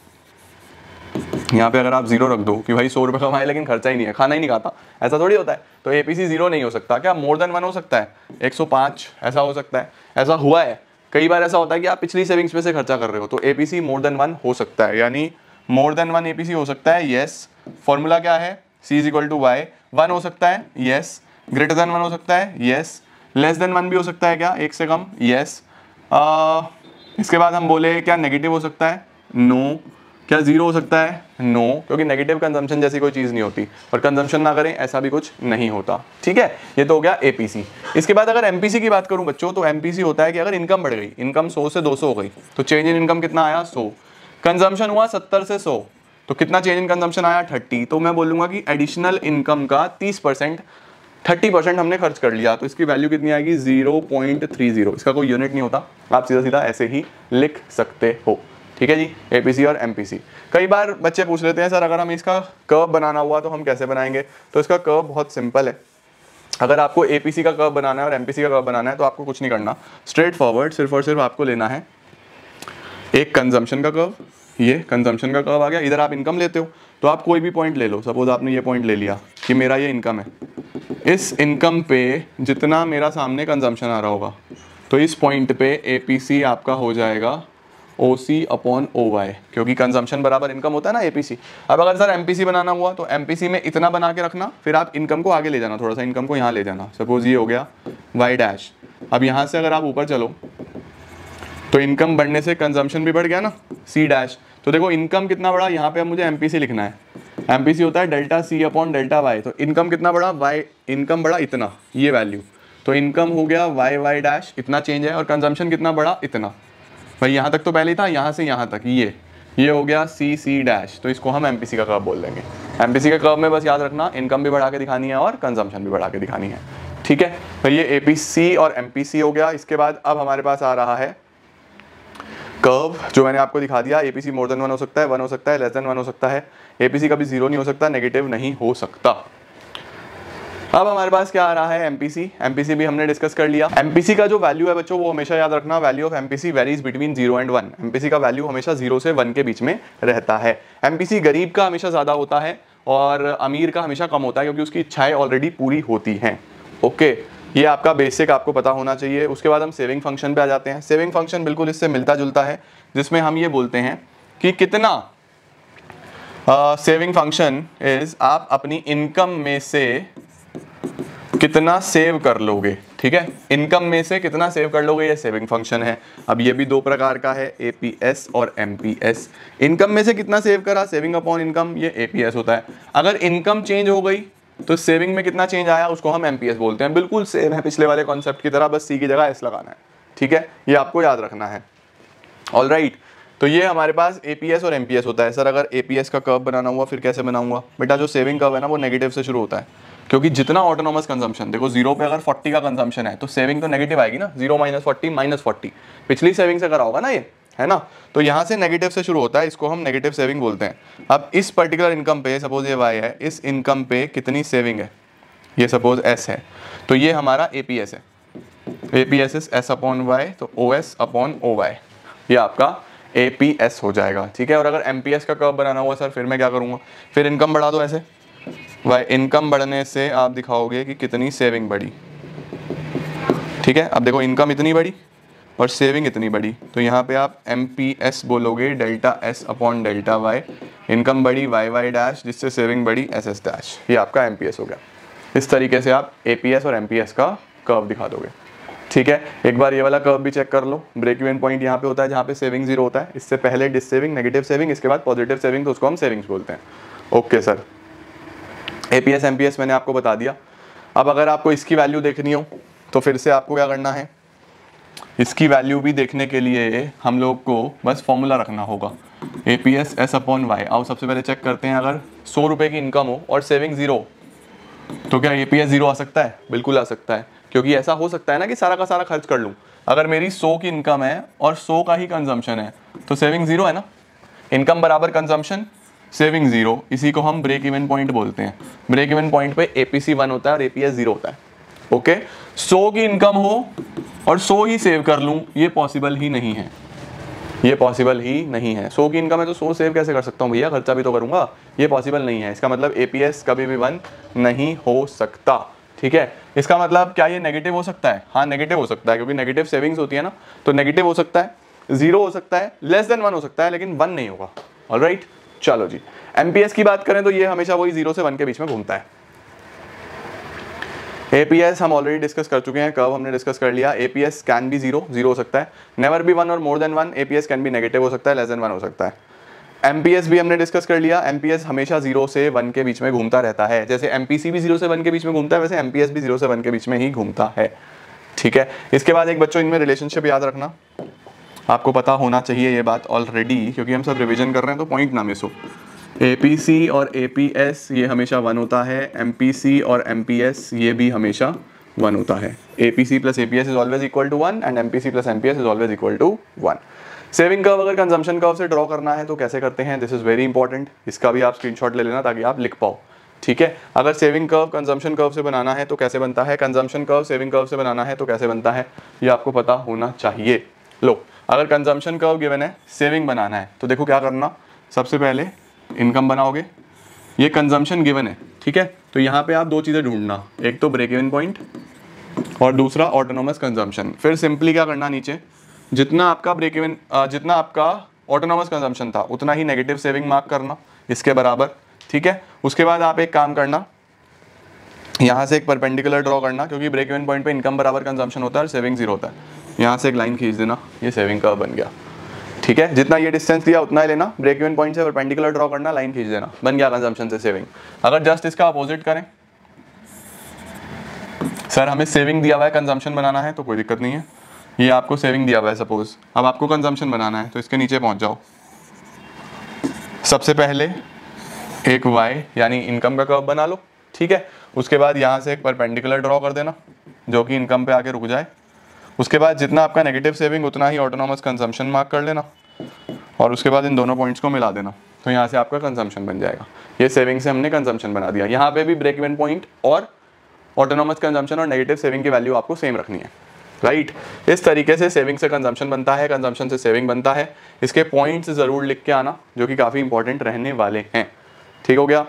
यहाँ पे अगर आप जीरो रख दो कि भाई सौ रुपये कमाए लेकिन खर्चा ही नहीं है खाना ही नहीं खाता ऐसा थोड़ी होता है तो एपीसी जीरो नहीं हो सकता क्या मोर देन वन हो सकता है एक सौ ऐसा हो सकता है ऐसा हुआ है कई बार ऐसा होता है कि आप पिछली सेविंग्स में से खर्चा कर रहे हो तो एपीसी मोर देन वन हो सकता है यानी मोर देन वन एपीसी हो सकता है येस फॉर्मूला क्या है C is equal to Y one हो सकता है येस ग्रेटर देन वन हो सकता है येस लेस देन वन भी हो सकता है क्या एक से कम येस uh, इसके बाद हम बोले क्या नेगेटिव हो सकता है नो क्या जीरो हो सकता है नो no, क्योंकि नेगेटिव कंजम्पशन जैसी कोई चीज़ नहीं होती और कंजम्पशन ना करें ऐसा भी कुछ नहीं होता ठीक है ये तो हो गया एपीसी इसके बाद अगर एमपीसी की बात करूं बच्चों तो एमपीसी होता है कि अगर इनकम बढ़ गई इनकम 100 से 200 हो गई तो चेंज इन इनकम कितना आया 100 कंजम्पशन हुआ 70 से 100 तो कितना चेंज इन कंजम्पशन आया थर्टी तो मैं बोलूँगा कि एडिशनल इनकम का तीस थर्टी परसेंट हमने खर्च कर लिया तो इसकी वैल्यू कितनी आएगी जीरो पॉइंट थ्री जीरो इसका कोई यूनिट नहीं होता आप सीधा सीधा ऐसे ही लिख सकते हो ठीक है जी ए और एम कई बार बच्चे पूछ लेते हैं सर अगर हमें इसका कर्व बनाना हुआ तो हम कैसे बनाएंगे तो इसका कर्व बहुत सिंपल है अगर आपको ए का कर्व बनाना है और एम का कर्व बनाना है तो आपको कुछ नहीं करना स्ट्रेट फॉरवर्ड सिर्फ और सिर्फ आपको लेना है एक कंजम्पशन का कर्व ये कंजम्पशन का कर्व आ गया इधर आप इनकम लेते हो तो आप कोई भी पॉइंट ले लो सपोज आपने ये पॉइंट ले लिया कि मेरा ये इनकम है इस इनकम पे जितना मेरा सामने कंजम्पशन आ रहा होगा तो इस पॉइंट पे ए आपका हो जाएगा O C upon O Y क्योंकि कंजम्पशन बराबर इनकम होता है ना एपीसी अब अगर सर एमपीसी बनाना हुआ तो एमपीसी में इतना बना के रखना फिर आप इनकम को आगे ले जाना थोड़ा सा इनकम को यहाँ ले जाना सपोज ये हो गया वाई डैश अब यहाँ से अगर आप ऊपर चलो तो इनकम बढ़ने से कंजम्पशन भी बढ़ गया ना सी डैश तो देखो इनकम कितना बड़ा यहाँ पे मुझे एम लिखना है एम होता है delta C upon delta Y तो इनकम कितना बड़ा वाई इनकम बड़ा इतना ये वैल्यू तो इनकम हो गया वाई वाई डैश इतना चेंज है और कंजम्पशन कितना बड़ा इतना भाई यहाँ तक तो पहले ही था यहाँ से यहाँ तक ये ये हो गया सी सी डैश तो इसको हम एम का कर्व बोल देंगे एम का कर्व में बस याद रखना इनकम भी बढ़ा के दिखानी है और कंजम्पशन भी बढ़ा के दिखानी है ठीक है तो ये ए और एम हो गया इसके बाद अब हमारे पास आ रहा है कर्व जो मैंने आपको दिखा दिया ए मोर देन वन हो सकता है वन हो सकता है लेस देन वन हो सकता है ए कभी जीरो नहीं हो सकता नेगेटिव नहीं हो सकता अब हमारे पास क्या आ रहा है एमपीसी एमपीसी भी हमने डिस्कस कर लिया एमपीसी का जो वैल्यू है बच्चों वो हमेशा याद रखना value of MPC varies between zero and one MPC का वैल्यू हमेशा जीरो से वन के बीच में रहता है एमपीसी गरीब का हमेशा ज़्यादा होता है और अमीर का हमेशा कम होता है क्योंकि उसकी इच्छाएं ऑलरेडी पूरी होती हैं ओके ये आपका बेसिक आपको पता होना चाहिए उसके बाद हम सेविंग फंक्शन पे आ जाते हैं सेविंग फंक्शन बिल्कुल इससे मिलता जुलता है जिसमें हम ये बोलते हैं कि कितना सेविंग फंक्शन इज आप अपनी इनकम में से कितना सेव कर लोगे ठीक है इनकम में से कितना सेव कर लोगे ये सेविंग फंक्शन है अब ये भी दो प्रकार का है एपीएस और एमपीएस इनकम में से कितना सेव करा सेविंग अपॉन इनकम ये एपीएस होता है अगर इनकम चेंज हो गई तो सेविंग में कितना चेंज आया उसको हम एमपीएस बोलते हैं बिल्कुल सेम है पिछले वाले कॉन्सेप्ट की तरह बस सी की जगह एस लगाना है ठीक है ये आपको याद रखना है ऑल right, तो ये हमारे पास एपीएस और एमपीएस होता है सर अगर एपीएस का कर्व बनाना हुआ फिर कैसे बनाऊंगा बेटा जो सेविंग कर्व है ना वो नेगेटिव से शुरू होता है क्योंकि जितना ऑटोनॉमस कंजम्पशन देखो जीरो पे अगर 40 का कंजम्पशन है तो सेविंग तो नेगेटिव आएगी ना zero minus forty minus forty पिछली सेविंग से करा होगा ना ये है ना तो यहाँ से नेगेटिव से शुरू होता है इसको हम नेगेटिव सेविंग बोलते हैं अब इस पर्टिकुलर इनकम पे सपोज ये वाई है इस इनकम पे कितनी सेविंग है ये सपोज एस है तो ये हमारा ए पी एस है A P S is S upon Y तो O S upon O Y ये आपका ए पी एस हो जाएगा ठीक है और अगर एम पी एस का कर्व बनाना हुआ सर फिर मैं क्या करूँगा फिर इनकम बढ़ा दो ऐसे व इनकम बढ़ने से आप दिखाओगे कि कितनी सेविंग बढ़ी ठीक है अब देखो इनकम इतनी बढ़ी और सेविंग इतनी बढ़ी तो यहाँ पे आप एम पी एस बोलोगे delta S upon delta Y income बढ़ी वाई वाई डैश जिससे सेविंग बढ़ी एस एस डैश ये आपका एम पी एस हो गया इस तरीके से आप ए पी एस और एम पी एस का कर्व दिखा दोगे ठीक है एक बार ये वाला कर्व भी चेक कर लो ब्रेक इवन पॉइंट यहाँ पे होता है जहाँ पे सेविंग जीरो होता है इससे पहले डिस सेविंग नेगेटिव सेविंग इसके बाद पॉजिटिव सेविंग तो उसको हम सेविंग्स बोलते हैं okay sir A P S M P S मैंने आपको बता दिया अब अगर आपको इसकी वैल्यू देखनी हो तो फिर से आपको क्या करना है इसकी वैल्यू भी देखने के लिए हम लोग को बस फॉर्मूला रखना होगा A P S S upon Y आओ सबसे पहले चेक करते हैं अगर सौ रुपये की इनकम हो और सेविंग ज़ीरो तो क्या ए पी एस ज़ीरो आ सकता है बिल्कुल आ सकता है क्योंकि ऐसा हो सकता है ना कि सारा का सारा खर्च कर लूँ अगर मेरी सौ की इनकम है और सौ का ही कंजम्पशन है तो सेविंग ज़ीरो है ना इनकम बराबर कंजम्पशन सेविंग जीरो इसी को हम ब्रेक इवन पॉइंट बोलते हैं ब्रेक इवन पॉइंट पे एपीसी वन होता है और एपीएस जीरो होता है ओके सो की इनकम हो और सो ही सेव कर लूं ये पॉसिबल ही नहीं है ये पॉसिबल ही नहीं है सो की इनकम है तो सो सेव कैसे कर सकता हूँ भैया खर्चा भी तो करूंगा ये पॉसिबल नहीं है इसका मतलब एपीएस कभी भी वन नहीं हो सकता ठीक है इसका मतलब क्या ये नेगेटिव हो सकता है हाँ नेगेटिव हो सकता है क्योंकि नेगेटिव सेविंग्स होती है ना तो नेगेटिव हो सकता है जीरो हो सकता है लेस देन वन हो सकता है लेकिन वन नहीं होगा ऑल राइट right? चलो जी एम की बात करें तो ये हमेशा वही जीरो से वन के बीच में घूमता है एपीएस हम ऑलरेडी डिस्कस कर चुके हैं कब हमने डिस्कस कर लिया APS can be zero zero हो सकता है नेवर बी वन और more than one APS can be negative हो सकता है लेस देन वन हो सकता है एमपीएस भी हमने डिस्कस कर लिया एमपीएस हमेशा जीरो से वन के बीच में घूमता रहता है जैसे एमपीसी भी जीरो से वन के बीच में घूमता है वैसे एमपीएस भी जीरो से वन के बीच में ही घूमता है ठीक है इसके बाद एक बच्चों इनमें रिलेशनशिप याद रखना आपको पता होना चाहिए ये बात ऑलरेडी क्योंकि हम सब रिविजन कर रहे हैं तो पॉइंट ना मिस हो ए और ए ये हमेशा वन होता है एम और एम ये भी हमेशा वन होता है A P C plus A P S is always equal to one and M P C plus M P S is always equal to one saving curve अगर consumption curve से draw करना है तो कैसे करते हैं दिस इज़ वेरी इंपॉर्टेंट इसका भी आप शॉट ले लेना ताकि आप लिख पाओ ठीक है अगर सेविंग कर्व कंजम्पशन कर्व से बनाना है तो कैसे बनता है कंजम्पशन कर्व सेविंग कर्व से बनाना है तो कैसे बनता है ये आपको पता होना चाहिए लो अगर कंजम्पशन कर्व गिवन है सेविंग बनाना है तो देखो क्या करना सबसे पहले इनकम बनाओगे ये कंजम्पशन गिवन है ठीक है तो यहाँ पे आप दो चीज़ें ढूंढना एक तो ब्रेक इवन पॉइंट और दूसरा ऑटोनोमस कंजम्पशन फिर सिंपली क्या करना नीचे जितना आपका ब्रेक इवन जितना आपका ऑटोनोमस कंजम्पशन था उतना ही नेगेटिव सेविंग मार्क करना इसके बराबर ठीक है उसके बाद आप एक काम करना यहाँ से एक परपेंडिकुलर ड्रॉ करना क्योंकि ब्रेक इवन पॉइंट पे इनकम बराबर कंजम्पशन होता है और सेविंग जीरो होता है यहाँ से एक लाइन खींच देना ये सेविंग कर्व बन गया ठीक है जितना ये डिस्टेंस दिया उतना ही लेना ब्रेक इवन पॉइंट से और पेंडिकुलर ड्रॉ करना लाइन खींच देना बन गया कंजम्पशन से सेविंग अगर जस्ट इसका अपोजिट करें सर हमें सेविंग दिया हुआ है कंजम्पशन बनाना है तो कोई दिक्कत नहीं है ये आपको सेविंग दिया हुआ है सपोज अब आपको कंजम्पशन बनाना है तो इसके नीचे पहुंच जाओ सबसे पहले एक वाई यानी इनकम का कर्व बना लो ठीक है उसके बाद यहाँ से एक परपेंडिकुलर ड्रॉ कर देना जो कि इनकम पे आके रुक जाए उसके बाद जितना आपका नेगेटिव सेविंग उतना ही ऑटोनॉमस कंजम्पशन मार्क कर लेना और उसके बाद इन दोनों पॉइंट्स को मिला देना तो यहाँ से आपका कंजम्पशन बन जाएगा ये सेविंग से हमने कंजम्पशन बना दिया यहाँ पे भी ब्रेक इवन पॉइंट और ऑटोनॉमस कंजम्पशन और नेगेटिव सेविंग की वैल्यू आपको सेम रखनी है राइट right? इस तरीके से सेविंग से कंजम्पशन बनता है कंजम्पशन से सेविंग बनता है इसके पॉइंट्स ज़रूर लिख के आना जो कि काफ़ी इंपॉर्टेंट रहने वाले हैं ठीक हो गया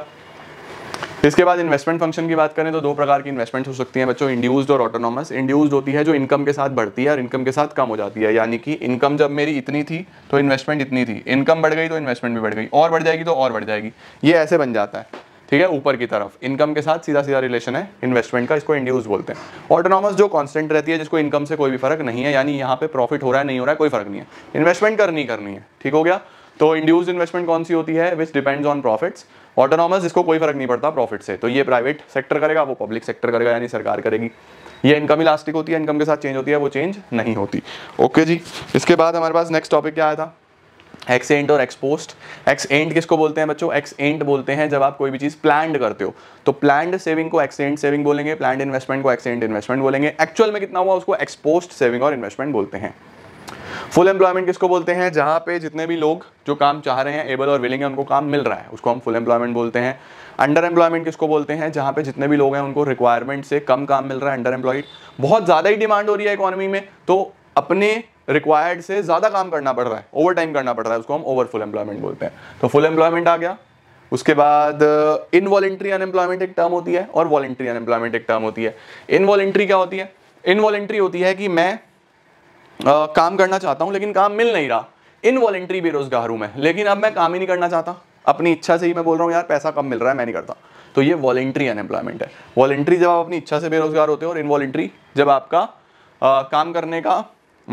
इसके बाद इन्वेस्टमेंट फंक्शन की बात करें तो दो प्रकार की इन्वेस्टमेंट हो सकती है बच्चों इंड्यूस्ड और ऑटोनॉमस इंड्यूस्ड होती है जो इनकम के साथ बढ़ती है और इनकम के साथ कम हो जाती है यानी कि इनकम जब मेरी इतनी थी तो इन्वेस्टमेंट इतनी थी इनकम बढ़ गई तो इन्वेस्टमेंट भी बढ़ गई और बढ़ जाएगी तो और बढ़ जाएगी ये ऐसे बन जाता है ठीक है ऊपर की तरफ इनकम के साथ सीधा सीधा रिलेशन है इन्वेस्टमेंट का इसको इंड्यूस बोलते हैं ऑटोनॉमस जो कांस्टेंट रहती है जिसको इनकम से कोई भी फर्क नहीं है यानी यहाँ पे प्रॉफिट हो रहा है नहीं हो रहा है कोई फर्क नहीं है इन्वेस्टमेंट करनी करनी है ठीक हो गया तो इंड्यूज इन्वेस्टमेंट कौन सी होती है which depends on profits autonomous इसको कोई फर्क नहीं पड़ता प्रॉफिट से तो ये प्राइवेट सेक्टर करेगा वो पब्लिक सेक्टर करेगा यानी सरकार करेगी ये इनकम इलास्टिक होती है इनकम के साथ चेंज होती है वो चेंज नहीं होती ओके जी इसके बाद हमारे पास नेक्स्ट टॉपिक क्या आया था एक्स एंट और एक्सपोस्ट एक्स एंट किसको बोलते हैं बच्चों एक्स एंट बोलते हैं जब आप कोई भी चीज़ प्लान करते हो तो प्लान सेविंग को एक्स एंट सेविंग बोलेंगे प्लान इन्वेस्टमेंट को एक्स एंट इन्वेस्टमेंट बोलेंगे एक्चुअल में कितना हुआ उसको एक्सपोस्ट सेविंग और इन्वेस्टमेंट बोलते हैं फुल एम्प्लॉयमेंट किसको बोलते हैं जहां पे जितने भी लोग जो काम चाह रहे हैं एबल और विलिंग है उनको काम मिल रहा है उसको हम फुल एम्प्लॉयमेंट बोलते हैं अंडर एम्प्लॉयमेंट किसको बोलते हैं जहां पे जितने भी लोग हैं उनको रिक्वायरमेंट से कम काम मिल रहा है अंडर एम्प्लॉयड बहुत ज़्यादा ही डिमांड हो रही है इकोनॉमी में तो अपने रिक्वायर्ड से ज़्यादा काम करना पड़ रहा है ओवर टाइम करना पड़ रहा है उसको हम ओवर फुल एम्प्लॉयमेंट बोलते हैं तो फुल एम्प्लॉयमेंट आ गया उसके बाद इनवॉलेंट्री uh, अनएम्प्लॉयमेंट एक टर्म होती है और वॉलेंट्री अनएम्प्लॉयमेंट एक टर्म होती है इनवॉलेंट्री क्या होती है इनवॉलेंट्री होती है कि मैं आ, काम करना चाहता हूँ लेकिन काम मिल नहीं रहा इनवॉलेंट्री बेरोजगार हूँ मैं लेकिन अब मैं काम ही नहीं करना चाहता अपनी इच्छा से ही मैं बोल रहा हूँ यार पैसा कम मिल रहा है मैं नहीं करता तो ये वॉलेंट्री अनएम्प्लॉयमेंट है वॉलेंट्री जब आप अपनी इच्छा से बेरोजगार होते हो और इनवॉलेंट्री जब आपका आ, काम करने का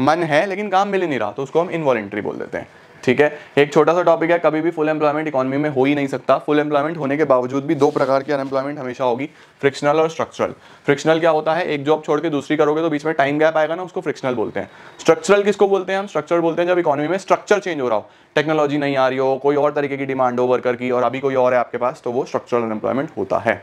मन है लेकिन काम मिल ही नहीं रहा तो उसको हम इनवॉलेंट्री बोल देते हैं ठीक है एक छोटा सा टॉपिक है कभी भी फुल एम्प्लॉयमेंट इकोनॉमी में हो ही नहीं सकता फुल एम्प्लॉयमेंट होने के बावजूद भी दो प्रकार की अनएम्प्लॉयमेंट हमेशा होगी फ्रिक्शनल और स्ट्रक्चरल फ्रिक्शनल क्या होता है एक जॉब छोड़ के दूसरी करोगे तो बीच में टाइम गैप आएगा ना उसको फ्रिक्शनल बोलते हैं स्ट्रक्चरल किसको बोलते हैं हम स्ट्रक्चर बोलते हैं जब इकोनॉमी में स्ट्रक्चर चेंज हो रहा हो टेक्नोलॉजी नहीं आ रही हो कोई और तरीके की डिमांड हो वर्कर की और अभी कोई और है आपके पास तो वो स्ट्रक्चरल अनएम्प्लॉयमेंट होता है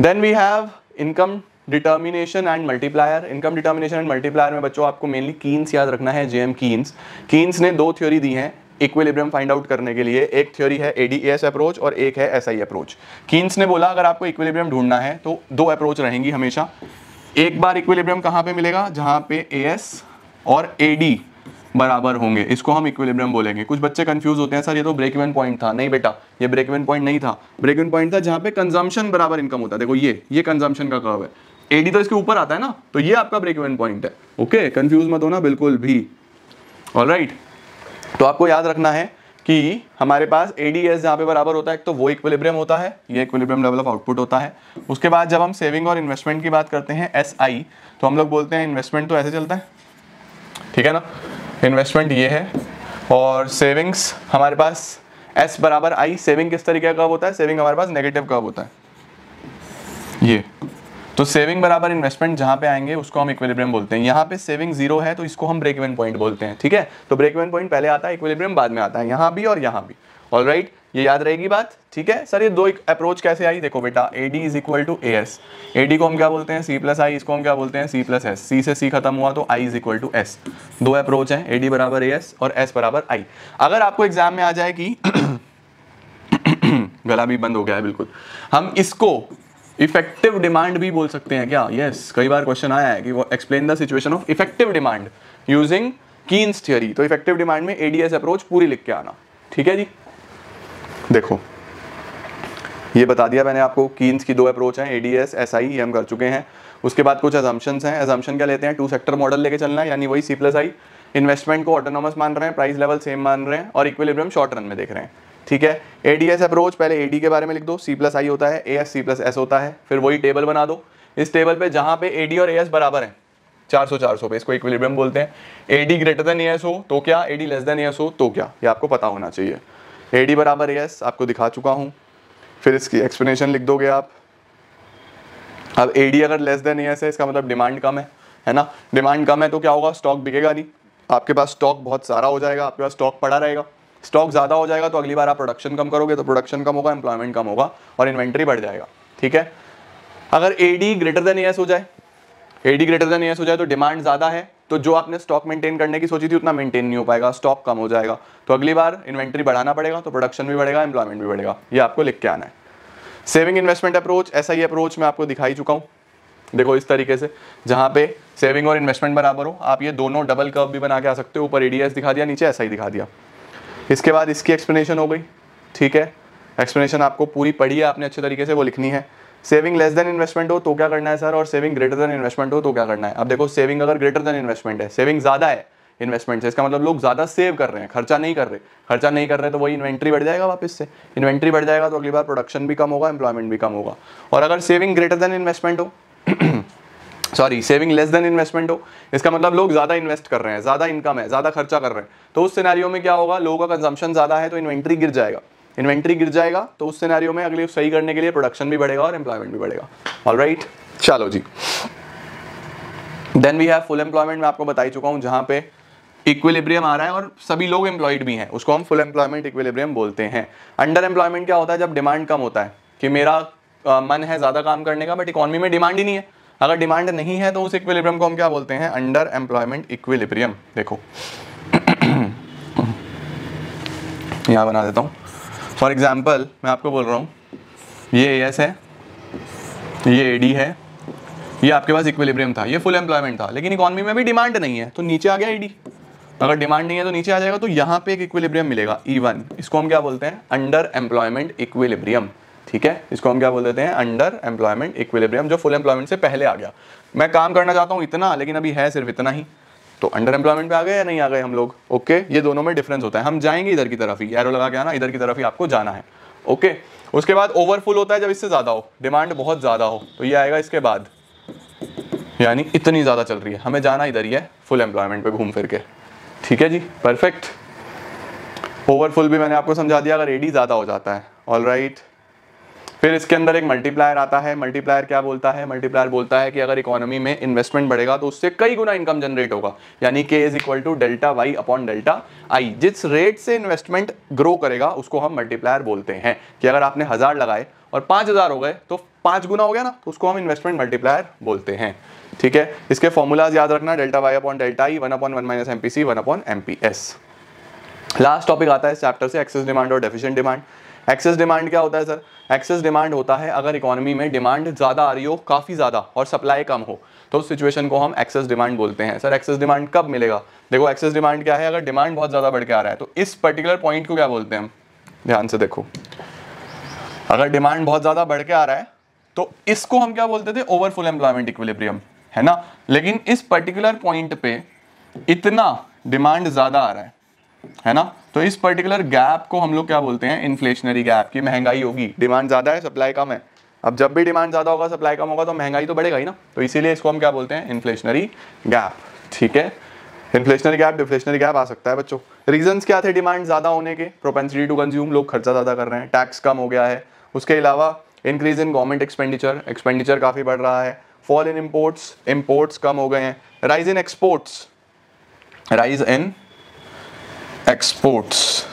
then we have income determination and multiplier income determination and multiplier में बच्चों आपको मेनली कीन्स याद रखना है जे एम कीन्स कीन्स ने दो थ्योरी दी हैं इक्विलिब्रियम फाइंड आउट करने के लिए एक थ्योरी है एडीएस अप्रोच और एक है एसआई अप्रोच कीन्स ने बोला अगर आपको इक्विलिब्रियम ढूंढना है तो दो अप्रोच रहेंगी हमेशा एक बार इक्विलिब्रियम कहाँ पे मिलेगा जहाँ पे एस और एडी बराबर होंगे इसको हम इक्विलिब्रियम बोलेंगे कुछ बच्चे कंफ्यूज होते हैं सर ये तो ब्रेक इवन पॉइंट था नहीं बेटा ये ब्रेक इवन पॉइंट नहीं था ब्रेक इवन पॉइंट था जहाँ पे कंजम्पशन बराबर इनकम होता है देखो ये ये कंजम्पशन का कर्व है एडी तो इसके ऊपर आता है ना तो ये आपका ब्रेक इवन पॉइंट है ओके कंफ्यूज मत होना बिल्कुल भी ऑल right. तो आपको याद रखना है कि हमारे पास एडीएस जहां पे बराबर होता है तो वो इक्विलिब्रियम होता है ये इक्विलिब्रियम लेवल ऑफ आउटपुट होता है उसके बाद जब हम सेविंग और इन्वेस्टमेंट की बात करते हैं एस SI, तो हम लोग बोलते हैं इन्वेस्टमेंट तो ऐसे चलता है ठीक है ना इन्वेस्टमेंट ये है और सेविंग्स हमारे पास एस बराबर आई सेविंग किस तरीके का होता है सेविंग हमारे पास नेगेटिव कब होता है ये तो सेविंग बराबर इन्वेस्टमेंट जहां पे आएंगे उसको हम इक्विलिब्रियम बोलते हैं यहां पे सेविंग जीरो है तो इसको हम ब्रेक इवन पॉइंट बोलते हैं ठीक है तो ब्रेक इवन पॉइंट पहले आता है इक्विलिब्रियम बाद में आता है यहां भी और यहां भी ऑल राइट right, ये याद रहेगी बात ठीक है सर ये दो अप्रोच कैसे आई देखो बेटा A D is equal to A S A D को हम क्या बोलते हैं सी प्लस आई इसको हम क्या बोलते हैं सी प्लस एस सी से सी खत्म हुआ तो I is equal to S दो अप्रोच है ए डी बराबर ए एस और एस बराबर आई अगर आपको एग्जाम में आ जाए कि गला भी बंद हो गया है बिल्कुल हम इसको इफेक्टिव डिमांड भी बोल सकते हैं क्या यस yes, कई बार क्वेश्चन आया है कि वो explain the situation of effective demand using Keynes theory तो इफेक्टिव डिमांड में एडीएस अप्रोच पूरी लिख के आना ठीक है जी देखो ये बता दिया मैंने आपको कीन्स की दो अप्रोच हैं एडीएस एसआई ये हम कर चुके हैं उसके बाद कुछ एजम्पन्स हैं एजम्पन क्या लेते हैं टू सेक्टर मॉडल लेके चलना है यानी वही सी प्लस आई इन्वेस्टमेंट को ऑटोनॉमस मान रहे हैं प्राइस लेवल सेम मान रहे हैं और इक्विलिब्रियम शॉर्ट रन में देख रहे हैं ठीक है एडीएस अप्रोच पहले एडी के बारे में लिख दो सी प्लस आई होता है A S C plus S होता है फिर वही टेबल बना दो इस टेबल पे जहां पे एडी और ए एस बराबर है 400 400 पे इसको इक्विलिब्रियम बोलते हैं एडी ग्रेटर देन एस हो तो क्या एडी लेस देन एस हो तो क्या ये आपको पता होना चाहिए एडी बराबर ए एस आपको दिखा चुका हूँ फिर इसकी एक्सप्लेनेशन लिख दोगे आप अब एडी अगर लेस देन एस है इसका मतलब डिमांड कम है है ना डिमांड कम है तो क्या होगा स्टॉक बिकेगा नहीं आपके पास स्टॉक बहुत सारा हो जाएगा आपके पास स्टॉक पड़ा रहेगा स्टॉक ज़्यादा हो जाएगा तो अगली बार आप प्रोडक्शन कम करोगे तो प्रोडक्शन कम होगा एम्प्लॉयमेंट कम होगा और इन्वेंट्री बढ़ जाएगा ठीक है अगर एडी ग्रेटर देन एस हो जाए एडी ग्रेटर देन एस हो जाए तो डिमांड ज़्यादा है तो जो आपने स्टॉक मेंटेन करने की सोची थी उतना मेंटेन नहीं हो पाएगा स्टॉक कम हो जाएगा तो अगली बार इन्वेंट्री बढ़ाना पड़ेगा तो प्रोडक्शन भी बढ़ेगा एम्प्लॉयमेंट भी बढ़ेगा ये आपको लिख के आना है सेविंग इन्वेस्टमेंट अप्रोच ऐसा ही अप्रोच मैं आपको दिखाई चुका हूँ देखो इस तरीके से जहां पे सेविंग और इन्वेस्टमेंट बराबर हो आप ये दोनों डबल कर्व भी बना के आ सकते हो ऊपर एडीएस दिखा दिया नीचे ऐसा ही दिखा दिया इसके बाद इसकी एक्सप्लेनेशन हो गई ठीक है एक्सप्लेनेशन आपको पूरी पढ़ी है आपने अच्छे तरीके से वो लिखनी है सेविंग लेस देन इन्वेस्टमेंट हो तो क्या करना है सर और सेविंग ग्रेटर देन इन्वेस्टमेंट हो तो क्या करना है अब देखो सेविंग अगर ग्रेटर देन इन्वेस्टमेंट है सेविंग ज़्यादा है इन्वेस्टमेंट से इसका मतलब लोग ज़्यादा सेव कर रहे हैं खर्चा नहीं कर रहे खर्चा नहीं कर रहे तो वही इन्वेंट्री बढ़ जाएगा वापस से इन्वेंट्री बढ़ जाएगा तो अगली बार प्रोडक्शन भी कम होगा एम्प्लॉयमेंट भी कम होगा और अगर सेविंग ग्रेटर देन इन्वेस्टमेंट हो sorry saving less than investment हो इसका मतलब लोग ज़्यादा इन्वेस्ट कर रहे हैं ज़्यादा इनकम है ज़्यादा खर्चा कर रहे हैं तो उस सिनेरियो में क्या होगा लोगों का कंजम्पशन ज़्यादा है तो इन्वेंट्री गिर जाएगा इन्वेंट्री गिर जाएगा तो उस सिनेरियो में अगले सही करने के लिए प्रोडक्शन भी बढ़ेगा और एम्प्लॉयमेंट भी बढ़ेगा ऑल right? चलो जी then we have full employment मैं आपको बता ही चुका हूँ जहाँ पे इक्विलिब्रियम आ रहा है और सभी लोग एम्प्लॉयड भी हैं उसको हम फुल एम्प्लॉयमेंट इक्विलिब्रियम बोलते हैं अंडर एम्प्लॉयमेंट क्या होता है जब डिमांड कम होता है कि मेरा आ, मन है ज़्यादा काम करने का बट इकॉनमी में डिमांड ही नहीं है अगर डिमांड नहीं है तो उस इक्विलिब्रियम को हम क्या बोलते हैं अंडर एम्प्लॉयमेंट इक्विलिब्रियम देखो यहाँ बना देता हूँ फॉर एग्जाम्पल मैं आपको बोल रहा हूँ ये ए एस है ये ए डी है ये आपके पास इक्विलिब्रियम था ये फुल एम्प्लॉयमेंट था लेकिन इकॉनमी में भी डिमांड नहीं है तो नीचे आ गया डी अगर डिमांड नहीं है तो नीचे आ जाएगा तो यहाँ पे एक इक्विलिब्रियम मिलेगा ई e वन इसको हम क्या बोलते हैं अंडर एम्प्लॉयमेंट इक्विलिब्रियम ठीक है इसको हम क्या बोल देते हैं अंडर एम्प्लॉयमेंट इक्विलिब्रियम जो फुल एम्प्लॉयमेंट से पहले आ गया मैं काम करना चाहता हूँ इतना लेकिन अभी है सिर्फ इतना ही तो अंडर एम्प्लॉयमेंट पे आ गए या नहीं आ गए हम लोग ओके ये दोनों में डिफरेंस होता है हम जाएंगे इधर की तरफ ही एरो लगा के आना इधर की तरफ ही आपको जाना है ओके उसके बाद ओवरफुल होता है जब इससे ज़्यादा हो डिमांड बहुत ज़्यादा हो तो ये आएगा इसके बाद यानी इतनी ज़्यादा चल रही है हमें जाना इधर ही है फुल एम्प्लॉयमेंट पे घूम फिर के ठीक है जी परफेक्ट ओवरफुल भी मैंने आपको समझा दिया अगर एडी ज़्यादा हो जाता है ऑल राइट right. फिर इसके अंदर एक मल्टीप्लायर आता है मल्टीप्लायर क्या बोलता है मल्टीप्लायर बोलता है कि अगर इकोनॉमी में इन्वेस्टमेंट बढ़ेगा तो उससे कई गुना इनकम जनरेट होगा यानी K is equal to delta Y upon delta I जिस रेट से इन्वेस्टमेंट ग्रो करेगा उसको हम मल्टीप्लायर बोलते हैं कि अगर आपने हज़ार लगाए और पांच हज़ार हो गए तो पांच गुना हो गया ना तो उसको हम इन्वेस्टमेंट मल्टीप्लायर बोलते हैं ठीक है इसके फॉर्मूलाज याद रखना delta Y upon delta I one upon one minus M P C one upon M P S last topic आता है इस चैप्टर से एक्सेस डिमांड और डेफिशियंट डिमांड एक्सेस डिमांड क्या होता है सर एक्सेस डिमांड होता है अगर इकोनॉमी में डिमांड ज़्यादा आ रही हो काफ़ी ज़्यादा और सप्लाई कम हो तो उस सिचुएशन को हम एक्सेस डिमांड बोलते हैं सर एक्सेस डिमांड कब मिलेगा देखो एक्सेस डिमांड क्या है अगर डिमांड बहुत ज़्यादा बढ़ के आ रहा है तो इस पर्टिकुलर पॉइंट को क्या बोलते हैं हम ध्यान से देखो अगर डिमांड बहुत ज़्यादा बढ़ के आ रहा है तो इसको हम क्या बोलते थे ओवरफुल एम्प्लॉयमेंट इक्विलिब्रियम है ना लेकिन इस पर्टिकुलर पॉइंट पे इतना डिमांड ज़्यादा आ रहा है है ना तो इस पर्टिकुलर गैप को हम लोग क्या बोलते हैं इन्फ्लेशनरी गैप की महंगाई होगी डिमांड ज़्यादा है सप्लाई कम है अब जब भी डिमांड ज़्यादा होगा सप्लाई कम होगा तो महंगाई तो बढ़ेगा ही ना तो इसीलिए इसको हम क्या बोलते हैं इन्फ्लेशनरी गैप ठीक है इन्फ्लेशनरी गैप डिफ्लेशनरी गैप आ सकता है बच्चों रीजंस क्या थे डिमांड ज़्यादा होने के प्रोपेंसिटी टू कंज्यूम लोग खर्चा ज़्यादा कर रहे हैं टैक्स कम हो गया है उसके अलावा increase in government expenditure expenditure काफ़ी बढ़ रहा है फॉल इन इम्पोर्ट्स इम्पोर्ट्स कम हो गए हैं rise in exports rise in exports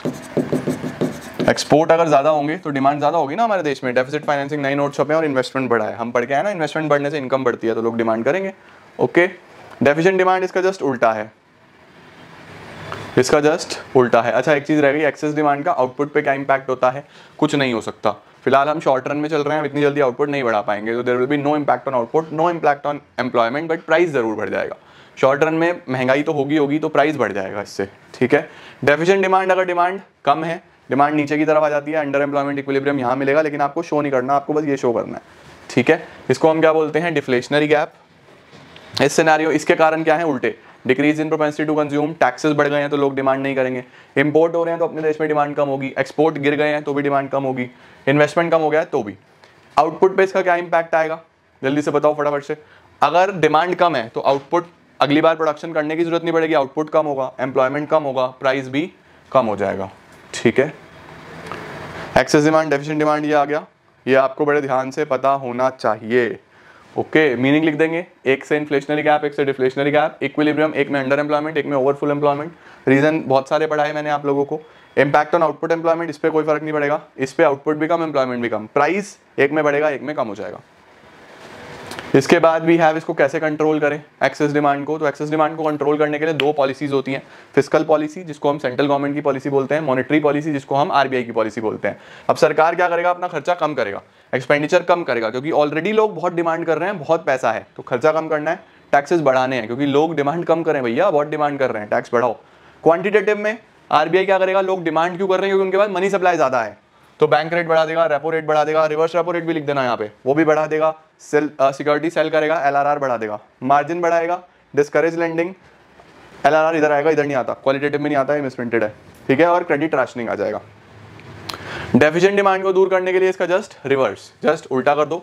export अगर ज़्यादा होंगे तो डिमांड ज़्यादा होगी ना हमारे देश में डेफिसिट फाइनेंसिंग नई नोट छपे और इन्वेस्टमेंट बढ़ाए हम पढ़ के आए ना इन्वेस्टमेंट बढ़ने से इनकम बढ़ती है तो लोग डिमांड करेंगे ओके डेफिशिएंट डिमांड इसका जस्ट उल्टा है इसका जस्ट उल्टा है अच्छा एक चीज़ रह गई एक्सेस डिमांड का आउटपुट पे क्या इंपैक्ट होता है कुछ नहीं हो सकता फिलहाल हम शॉर्ट रन में चल रहे हैं इतनी जल्दी आउटपुट नहीं बढ़ा पाएंगे तो there will be no impact on output no impact on employment but price ज़रूर बढ़ जाएगा शॉर्ट रन में महंगाई तो होगी होगी तो प्राइस बढ़ जाएगा इससे ठीक है डेफिशिएंट डिमांड अगर डिमांड कम है डिमांड नीचे की तरफ आ जाती है अंडर एम्प्लॉयमेंट इक्विलिब्रियम यहाँ मिलेगा लेकिन आपको शो नहीं करना आपको बस ये शो करना है ठीक है इसको हम क्या बोलते हैं डिफ्लेशनरी गैप इस सिनेरियो इसके कारण क्या है उल्टे decrease in propensity to consume taxes बढ़ गए हैं तो लोग डिमांड नहीं करेंगे इंपोर्ट हो रहे हैं तो अपने देश में डिमांड कम होगी एक्सपोर्ट गिर गए हैं तो भी डिमांड कम होगी इन्वेस्टमेंट कम हो गया है तो भी आउटपुट पे इसका क्या इम्पैक्ट आएगा जल्दी से बताओ फटाफट से अगर डिमांड कम है तो आउटपुट अगली बार प्रोडक्शन करने की जरूरत नहीं पड़ेगी आउटपुट कम होगा एम्प्लॉयमेंट कम होगा प्राइस भी कम हो जाएगा ठीक है एक्सेस डिमांड डेफिशिएंट डिमांड ये आ गया ये आपको बड़े ध्यान से पता होना चाहिए ओके मीनिंग लिख देंगे एक से इन्फ्लेशनरी गैप एक से डिफ्लेशनरी गैप इक्विलिब्रियम एक में अंडर एम्प्लॉयमेंट एक में ओवरफुल एम्प्लॉयमेंट रीजन बहुत सारे पढ़ाए मैंने आप लोगों को इम्पैक्ट ऑन आउटपुट एम्प्लॉयमेंट इस पर कोई फर्क नहीं पड़ेगा इस पर आउटपुट भी कम एम्प्लॉयमेंट भी कम प्राइस एक में बढ़ेगा एक में कम हो जाएगा इसके बाद भी हैव इसको कैसे कंट्रोल करें एक्सेस डिमांड को तो एक्सेस डिमांड को कंट्रोल करने के लिए दो पॉलिसीज होती हैं फिजिकल पॉलिसी जिसको हम सेंट्रल गवर्नमेंट की पॉलिसी बोलते हैं मॉनेटरी पॉलिसी जिसको हम आरबीआई की पॉलिसी बोलते हैं अब सरकार क्या करेगा अपना खर्चा कम करेगा एक्सपेंडिचर कम करेगा क्योंकि ऑलरेडी लोग बहुत डिमांड कर रहे हैं बहुत पैसा है तो खर्चा कम करना है टैक्सेस बढ़ाने हैं क्योंकि लोग डिमांड कम करें भैया बहुत डिमांड कर रहे हैं टैक्स बढ़ाओ क्वान्टिटेटिव में आरबीआई क्या करेगा लोग डिमांड क्यों कर रहे हैं क्योंकि उनके पास मनी सप्लाई ज़्यादा है तो बैंक रेट बढ़ा देगा रेपो रेट बढ़ा देगा रिवर्स रेपो रेट भी लिख देना यहाँ पे वो भी बढ़ा देगा सेल सिक्योरिटी सेल करेगा एलआरआर बढ़ा देगा मार्जिन बढ़ाएगा डिस्करेज लेंडिंग एलआरआर इधर आएगा इधर नहीं आता क्वालिटेटिव में नहीं आता है मिसप्रिंटेड है ठीक है और क्रेडिट राशनिंग आ जाएगा डेफिशिएंट डिमांड को दूर करने के लिए इसका जस्ट रिवर्स जस्ट उल्टा कर दो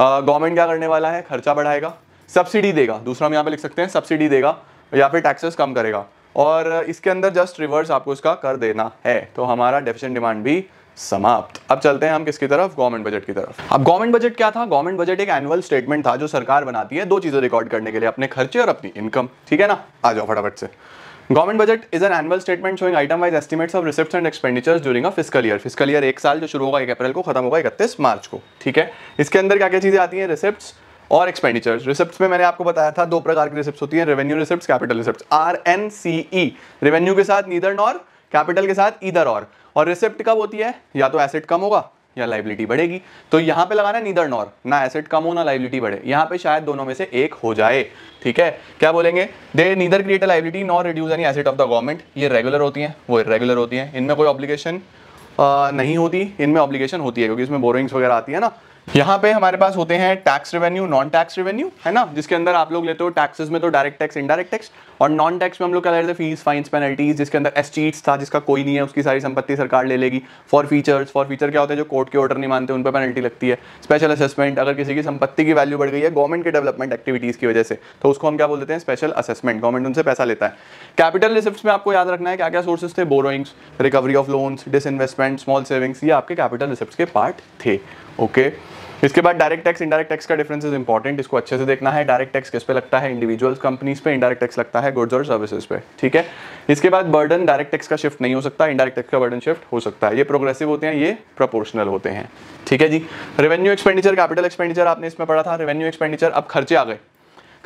गवर्नमेंट uh, क्या करने वाला है खर्चा बढ़ाएगा सब्सिडी देगा दूसरा हम यहाँ पे लिख सकते हैं सब्सिडी देगा या फिर टैक्सेस कम करेगा और इसके अंदर जस्ट रिवर्स आपको इसका कर देना है तो हमारा डेफिशेंट डिमांड भी समाप्त अब चलते हैं हम किसकी तरफ गवर्नमेंट बजट की तरफ अब गवर्नमेंट बजट क्या था गवर्नमेंट बजट एक एनुअल स्टेटमेंट था जो सरकार बनाती है दो चीज़ें रिकॉर्ड करने के लिए अपने खर्चे और अपनी इनकम ठीक है ना आ जाओ फटाफट से government budget is an annual statement showing item wise estimates of receipt and expenditures during a fiscal year fiscal year एक साल जो शुरू होगा एक अप्रैल को खत्म होगा इकतीस मार्च को ठीक है इसके अंदर क्या क्या चीज़ें आती हैं रिसिप्ट और एक्सपेंडिचर्स रिसिप्ट में मैंने आपको बताया था दो प्रकार की रिसिप्ट होती है revenue receipt capital receipt R N C E revenue के साथ नीदर नॉर कैपिटल के साथ ईदर और और रिसिप्ट कब होती है या तो एसेट कम होगा या लाइबिलिटी बढ़ेगी तो यहाँ पे लगाना है नीदर नॉर ना एसेट कम हो ना लाइबिलिटी बढ़े यहाँ पे शायद दोनों में से एक हो जाए ठीक है क्या बोलेंगे they neither create a liability nor reduce any asset of the government ये रेगुलर होती हैं वो रेगुलर होती हैं इनमें कोई ऑब्लिगेशन नहीं होती इनमें ऑब्लिगेशन होती है क्योंकि इसमें बोरिंग्स वगैरह आती है ना यहाँ पे हमारे पास होते हैं tax revenue non tax revenue है ना जिसके अंदर आप लोग लेते हो टैक्सेस में तो डायरेक्ट टैक्स इनडायरेक्ट टैक्स और नॉन टैक्स में हम लोग क्या लेते हैं फीस फाइंस पेनल्टीज जिसके अंदर एस्टीट्स था जिसका कोई नहीं है उसकी सारी संपत्ति सरकार ले लेगी फॉर फीचर्स फॉर फीचर क्या होते हैं जो कोर्ट के ऑर्डर नहीं मानते उन पर पेनल्टी लगती है स्पेशल असेसमेंट अगर किसी की संपत्ति की वैल्यू बढ़ गई है गवर्नमेंट के डेवलपमेंट एक्टिविटीज़ की वजह से तो उसको हम क्या बोलते हैं स्पेशल असेसमेंट गवर्नमेंट उनसे पैसा लेता है कैपिटल रिसिप्ट में आपको याद रखना है क्या क्या सोर्सेस थे borrowings recovery of loans disinvestment small savings ये आपके कैपिटल रिसिप्ट के पार्ट थे ओके okay. इसके बाद डायरेक्ट टैक्स इंडायरेक्ट टैक्स का डिफरेंस इज इंपॉर्टेंट इसको अच्छे से देखना है डायरेक्ट टैक्स किस पे लगता है इंडिविजुअल्स कंपनीज पे इंडायरेक्ट टैक्स लगता है गुड्स और सर्विसेज पे ठीक है इसके बाद बर्डन डायरेक्ट टैक्स का शिफ्ट नहीं हो सकता इंडायरेक्ट टैक्स का बर्डन शिफ्ट हो सकता है ये प्रोग्रेसिव होते हैं ये प्रोपोर्शनल होते हैं ठीक है जी रेवेन्यू एक्सपेंडिचर कैपिटल एक्सपेंडिचर आपने इसमें पढ़ा था रेवेन्यू एक्सपेंडिचर अब खर्चे आ गए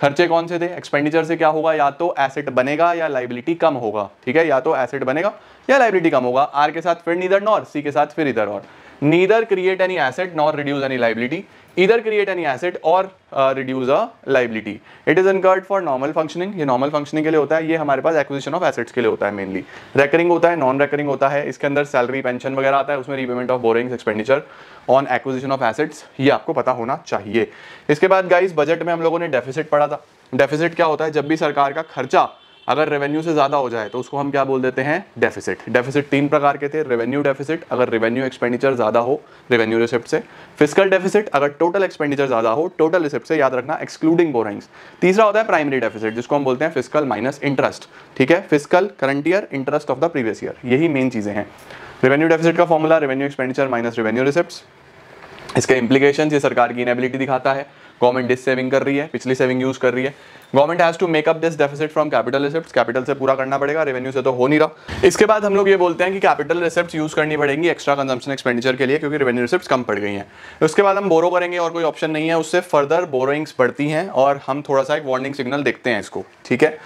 खर्चे कौन से थे एक्सपेंडिचर से क्या होगा या तो एसेट बनेगा या लाइबिलिटी कम होगा ठीक है या तो एसेट बनेगा या लाइबिलिटी कम होगा आर के साथ फिर इधर नॉर सी के साथ फिर इधर और neither create any asset nor reduce any liability इधर क्रिएट एनी एसेट और reduce a liability it is incurred for normal functioning ये नॉर्मल फंक्शनिंग के लिए होता है ये हमारे पास एक्विजिशन ऑफ एसेट्स के लिए होता है मेनली रेकरिंग होता है नॉन रेकरिंग होता है इसके अंदर सैलरी पेंशन वगैरह आता है उसमें repayment of borrowing expenditure on acquisition of assets ये आपको पता होना चाहिए इसके बाद गाइज बजट में हम लोगों ने डेफिसिट पढ़ा था डेफिसिट क्या होता है जब भी सरकार का खर्चा अगर रेवेन्यू से ज़्यादा हो जाए तो उसको हम क्या बोल देते हैं डेफिसिट डेफिसिट तीन प्रकार के थे रेवेन्यू डेफिसिट अगर रेवेन्यू एक्सपेंडिचर ज़्यादा हो रेवेन्यू रिसिप्ट से फिजिकल डेफिसिट अगर टोटल एक्सपेंडिचर ज़्यादा हो टोटल रिसिप्ट से याद रखना एक्सक्लूडिंग बोरिंग्स तीसरा होता है प्राइमरी डेफिसिट जिसको हम बोलते हैं फिजिकल माइनस इंटरेस्ट ठीक है physical current year interest of the previous year यही मेन चीज़ें हैं रेवेन्यू डेफिसिट का formula revenue expenditure minus revenue receipt इसके इंप्लीकेशन ये सरकार की इनबिलिटी दिखाता है गवर्नमेंट इस सेविंग कर रही है पिछली सेविंग यूज कर रही है government has to make up this deficit from capital receipt capital से पूरा करना पड़ेगा रेवेन्यू से तो हो नहीं रहा इसके बाद हम लोग ये बोलते हैं कि कैपिटल रिसिप्ट यूज करनी पड़ेगी एक्स्ट्रा कंजम्पशन एक्सपेंडिचर के लिए क्योंकि रेवेन्यू रिसिप्ट कम पड़ गई है उसके बाद हम बोरो करेंगे और कोई ऑप्शन नहीं है उससे फर्दर बोरोइंग्स बढ़ती हैं और हम थोड़ा सा एक वार्निंग सिग्नल देखते हैं इसको ठीक है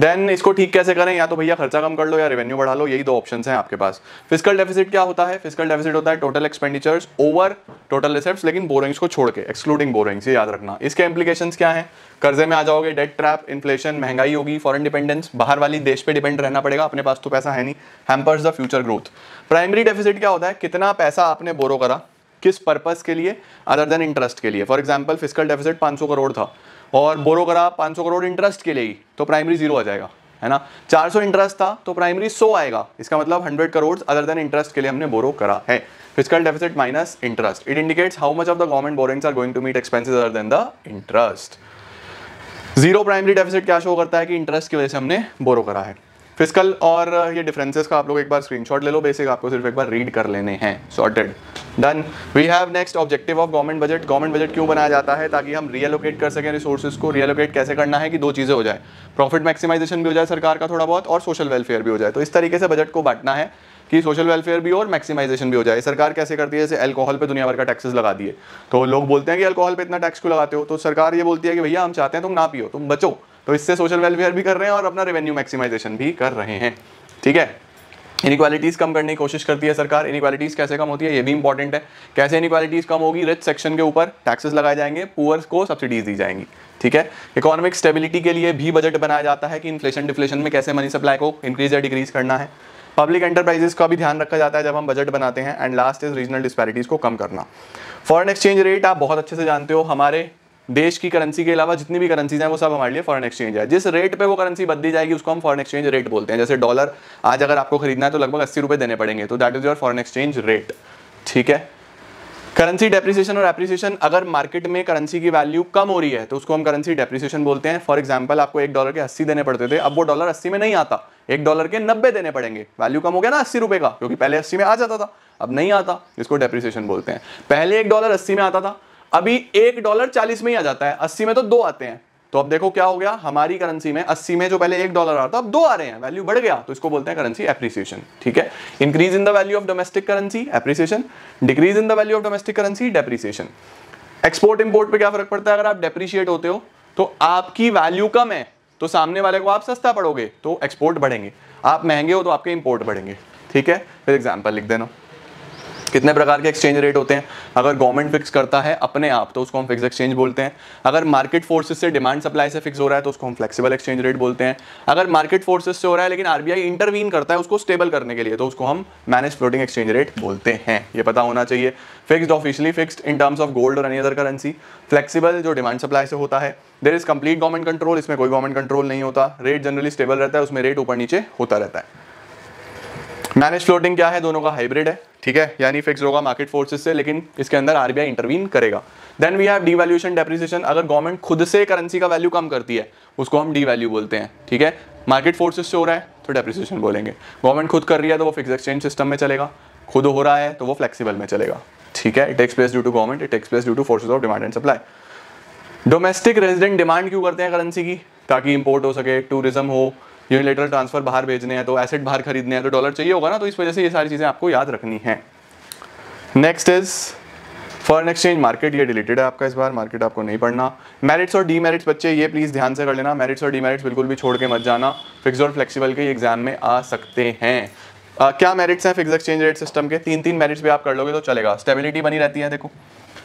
देन इसको ठीक कैसे करें या तो भैया खर्चा कम कर लो या रेवेन्यू बढ़ा लो यही दो ऑप्शन हैं आपके पास फिजिकल डेफिसिट क्या होता है फिजिकल डेफिसिट होता है total expenditures over total receipt लेकिन बोरिंग्स को छोड़ के एक्सक्लूडिंग बोरिंग्स ये याद रखना इसके इंप्लीकेशन क्या है कर्जे में आ जाओगे डेट ट्रैप इन्फ्लेशन महंगाई होगी फॉरन डिपेंडेंस बाहर वाली देश पे डिपेंड रहना पड़ेगा अपने पास तो पैसा है नहीं hampers the future growth primary deficit क्या होता है कितना पैसा आपने बोरो करा किस पर्पस के लिए अदर देन इंटरेस्ट के लिए फॉर एग्जाम्पल फिजिकल डेफिसिट पांच करोड़ था और बोरो करा 500 करोड़ इंटरेस्ट के लिए तो प्राइमरी जीरो आ जाएगा है ना 400 इंटरेस्ट था तो प्राइमरी 100 आएगा इसका मतलब 100 करोड़ अदर देन इंटरेस्ट के लिए हमने बोरो करा है fiscal deficit minus interest it indicates how much of the government borrowings are going to meet expenses other than the interest zero primary deficit क्या शो करता है कि इंटरेस्ट की वजह से हमने बोरो करा है फिजिकल और uh, ये डिफरेंसेस का आप लोग एक बार स्क्रीनशॉट ले लो बेसिक आपको सिर्फ एक बार रीड कर लेने हैं sorted done we have next objective of government budget government budget क्यों बनाया जाता है ताकि हम रियलोकेट कर सकें रिसोर्सेज को रियलोकेट कैसे करना है कि दो चीज़ें हो जाए प्रॉफिट मैक्सिमाइजेशन भी हो जाए सरकार का थोड़ा बहुत और सोशल वेलफेयर भी हो जाए तो इस तरीके से बजट को बांटना है कि सोशल वेलफेयर भी और मैक्सिमाइजेशन भी हो जाए सरकार कैसे करती है जैसे अल्कोहल पे दुनिया भर का टैक्सेस लगा दिए तो लोग बोलते हैं कि अल्कोहल पे इतना टैक्स क्यों लगाते हो तो सरकार ये बोलती है कि भैया हम चाहते हैं तुम ना पियो तुम बचो तो इससे सोशल वेलफेयर भी कर रहे हैं और अपना रेवेन्यू मैक्सिमाइजेशन भी कर रहे हैं ठीक है इनक्वालिटीज़ कम करने की कोशिश करती है सरकार इनक्वालिटीज़ कैसे कम होती है ये भी इंपॉर्टेंट है कैसे इनक्वालिटीज़ कम होगी रिच सेक्शन के ऊपर टैक्सेस लगाए जाएंगे पुअर्स को सब्सिडीज़ दी जाएंगी ठीक है इकोनॉमिक स्टेबिलिटी के लिए भी बजट बनाया जाता है कि इन्फ्लेशन डिफ्लेशन में कैसे मनी सप्लाई को इंक्रीज या डिक्रीज करना है पब्लिक एंटरप्राइजेस का भी ध्यान रखा जाता है जब हम बजट बनाते हैं and last is regional disparities को कम करना फॉरेन एक्सचेंज रेट आप बहुत अच्छे से जानते हो हमारे देश की करेंसी के अलावा जितनी भी करेंसी हैं वो सब हमारे लिए फॉरेन एक्सचेंज है जिस रेट पे वो करेंसी बदली जाएगी उसको हम फॉरेन एक्सचेंज रेट बोलते हैं जैसे डॉलर आज अगर आपको खरीदना है तो लगभग अस्सी रुपए देने पड़ेंगे तो that is your foreign exchange rate ठीक है करेंसी डेप्रिसिएशन और एप्रिसिएशन अगर मार्केट में करेंसी की वैल्यू कम हो रही है तो उसको हम करेंसी डेप्रिसिएशन बोलते हैं फॉर एग्जाम्पल आपको एक डॉलर के अस्सी देने पड़ते थे अब वो डॉलर अस्सी में नहीं आता एक डॉलर के नब्बे देने पड़ेंगे वैल्यू कम हो गया ना अस्सी रुपए का क्योंकि पहले अस्सी में आ जाता था अब नहीं आता इसको डेप्रिसिएशन बोलते हैं पहले एक डॉलर अस्सी में आता था अभी एक डॉलर चालीस में ही आ जाता है अस्सी में तो दो आते हैं तो अब देखो क्या हो गया हमारी करेंसी में अस्सी में जो पहले एक डॉलर आ रहा था अब दो आ रहे हैं वैल्यू बढ़ गया तो इसको बोलते हैं करेंसी एप्रिसिएशन ठीक है increase in the value of domestic currency appreciation decrease in the value of domestic currency depreciation export import पर क्या फर्क पड़ता है अगर आप डेप्रिशिएट होते हो तो आपकी वैल्यू कम है तो सामने वाले को आप सस्ता पड़ोगे तो एक्सपोर्ट बढ़ेंगे आप महंगे हो तो आपके इंपोर्ट बढ़ेंगे ठीक है फिर एग्जाम्पल लिख देना कितने प्रकार के एक्सचेंज रेट होते हैं अगर गवर्नमेंट फिक्स करता है अपने आप तो उसको हम फिक्स एक्सचेंज बोलते हैं अगर मार्केट फोर्सेस से डिमांड सप्लाई से फिक्स हो रहा है तो उसको हम फ्लेक्सिबल एक्सचेंज रेट बोलते हैं अगर मार्केट फोर्सेस से हो रहा है लेकिन आरबीआई इंटरवीन करता है उसको स्टेबल करने के लिए तो उसको हम मैनेज फ्लोटिंग एक्सचेंज रेट बोलते हैं ये पता होना चाहिए fixed officially fix in terms of gold और एनी अदर करेंसी फ्लेक्सिबल जो डिमांड सप्लाई से होता है there is complete government control इसमें कोई गवर्नमेंट कंट्रोल नहीं होता रेट जनरली स्टेबल रहता है उसमें रेट ऊपर नीचे होता रहता है मैनेज फ्लोटिंग क्या है दोनों का हाइब्रिड है ठीक है यानी फिक्स होगा मार्केट फोर्सेस से लेकिन इसके अंदर आरबीआई इंटरवीन करेगा then we have devaluation depreciation अगर गवर्नमेंट खुद से करेंसी का वैल्यू कम करती है उसको हम डीवैल्यू बोलते हैं ठीक है मार्केट फोर्सेस से हो रहा है तो डेप्रिसिएशन बोलेंगे गवर्नमेंट खुद कर रही है तो वो फिक्स एक्सचेंज सिस्टम में चलेगा खुद हो रहा है तो वो फ्लेक्सीबल में चलेगा ठीक है it express due to government it express due to forces of demand and supply domestic resident demand क्यों करते हैं करेंसी की ताकि इंपोर्ट हो सके टूरिज्म हो यूनिलेटरल ट्रांसफर बाहर भेजने हैं तो एसेट बाहर खरीदने हैं तो डॉलर चाहिए होगा ना तो इस वजह से ये सारी चीज़ें आपको याद रखनी है next is foreign exchange market ये डिलीटेड है आपका इस बार मार्केट आपको नहीं पढ़ना मेरिट्स और डीमेरिट्स बच्चे ये प्लीज़ ध्यान से कर लेना मेरिट्स और डीमेरिट्स बिल्कुल भी छोड़ के मत जाना फिक्स और फ्लेक्सिबल के एग्जाम में आ सकते हैं uh, क्या मेरिट्स हैं फिक्स एक्सचेंज रेट सिस्टम के तीन तीन मेरिट्स भी आप कर लोगे तो चलेगा स्टेबिलिटी बनी रहती है देखो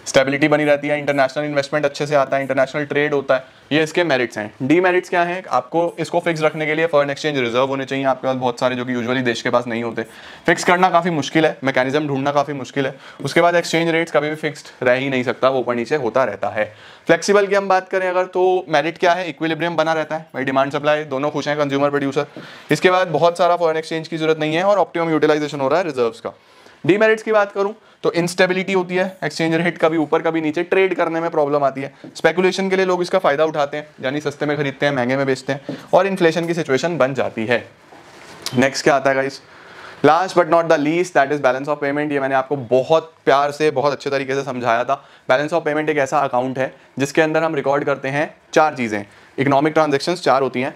स्टेबिलिटी बनी रहती है इंटरनेशनल इन्वेस्टमेंट अच्छे से आता है इंटरनेशनल ट्रेड होता है ये इसके मेरिट्स हैं डी मेरिट्स क्या है आपको इसको फिक्स रखने के लिए फॉरन एक्सचेंज रिजर्व होने चाहिए आपके पास बहुत सारे जो कि यूजुअली देश के पास नहीं होते फिक्स करना काफ़ी मुश्किल है मैकेनिज्म ढूंढना काफ़ी मुश्किल है उसके बाद एक्सचेंज रेट्स कभी भी फिक्स रह ही नहीं सकता वो ऊपर नीचे होता रहता है फ्लेक्सीबल की हम बात करें अगर तो मेरिट क्या है इक्विलिब्रियम बना रहता है भाई डिमांड सप्लाई दोनों खुश हैं कंज्यूमर प्रोड्यूसर इसके बाद बहुत सारा फॉरन एक्सचेंज की जरूरत नहीं है और ऑप्टिमम यूटिलाइजेशन हो रहा है रिजर्व का डीमेरिट्स की बात करूँ तो इंस्टेबिलिटी होती है एक्सचेंज रेट कभी ऊपर कभी नीचे ट्रेड करने में प्रॉब्लम आती है स्पेकुलेशन के लिए लोग इसका फायदा उठाते हैं यानी सस्ते में खरीदते हैं महंगे में बेचते हैं और इन्फ्लेशन की सिचुएशन बन जाती है नेक्स्ट क्या आता है इस last but not the least that is balance of payment ये मैंने आपको बहुत प्यार से बहुत अच्छे तरीके से समझाया था बैलेंस ऑफ पेमेंट एक ऐसा अकाउंट है जिसके अंदर हम रिकॉर्ड करते हैं चार चीज़ें इकोनॉमिक ट्रांजेक्शन चार होती हैं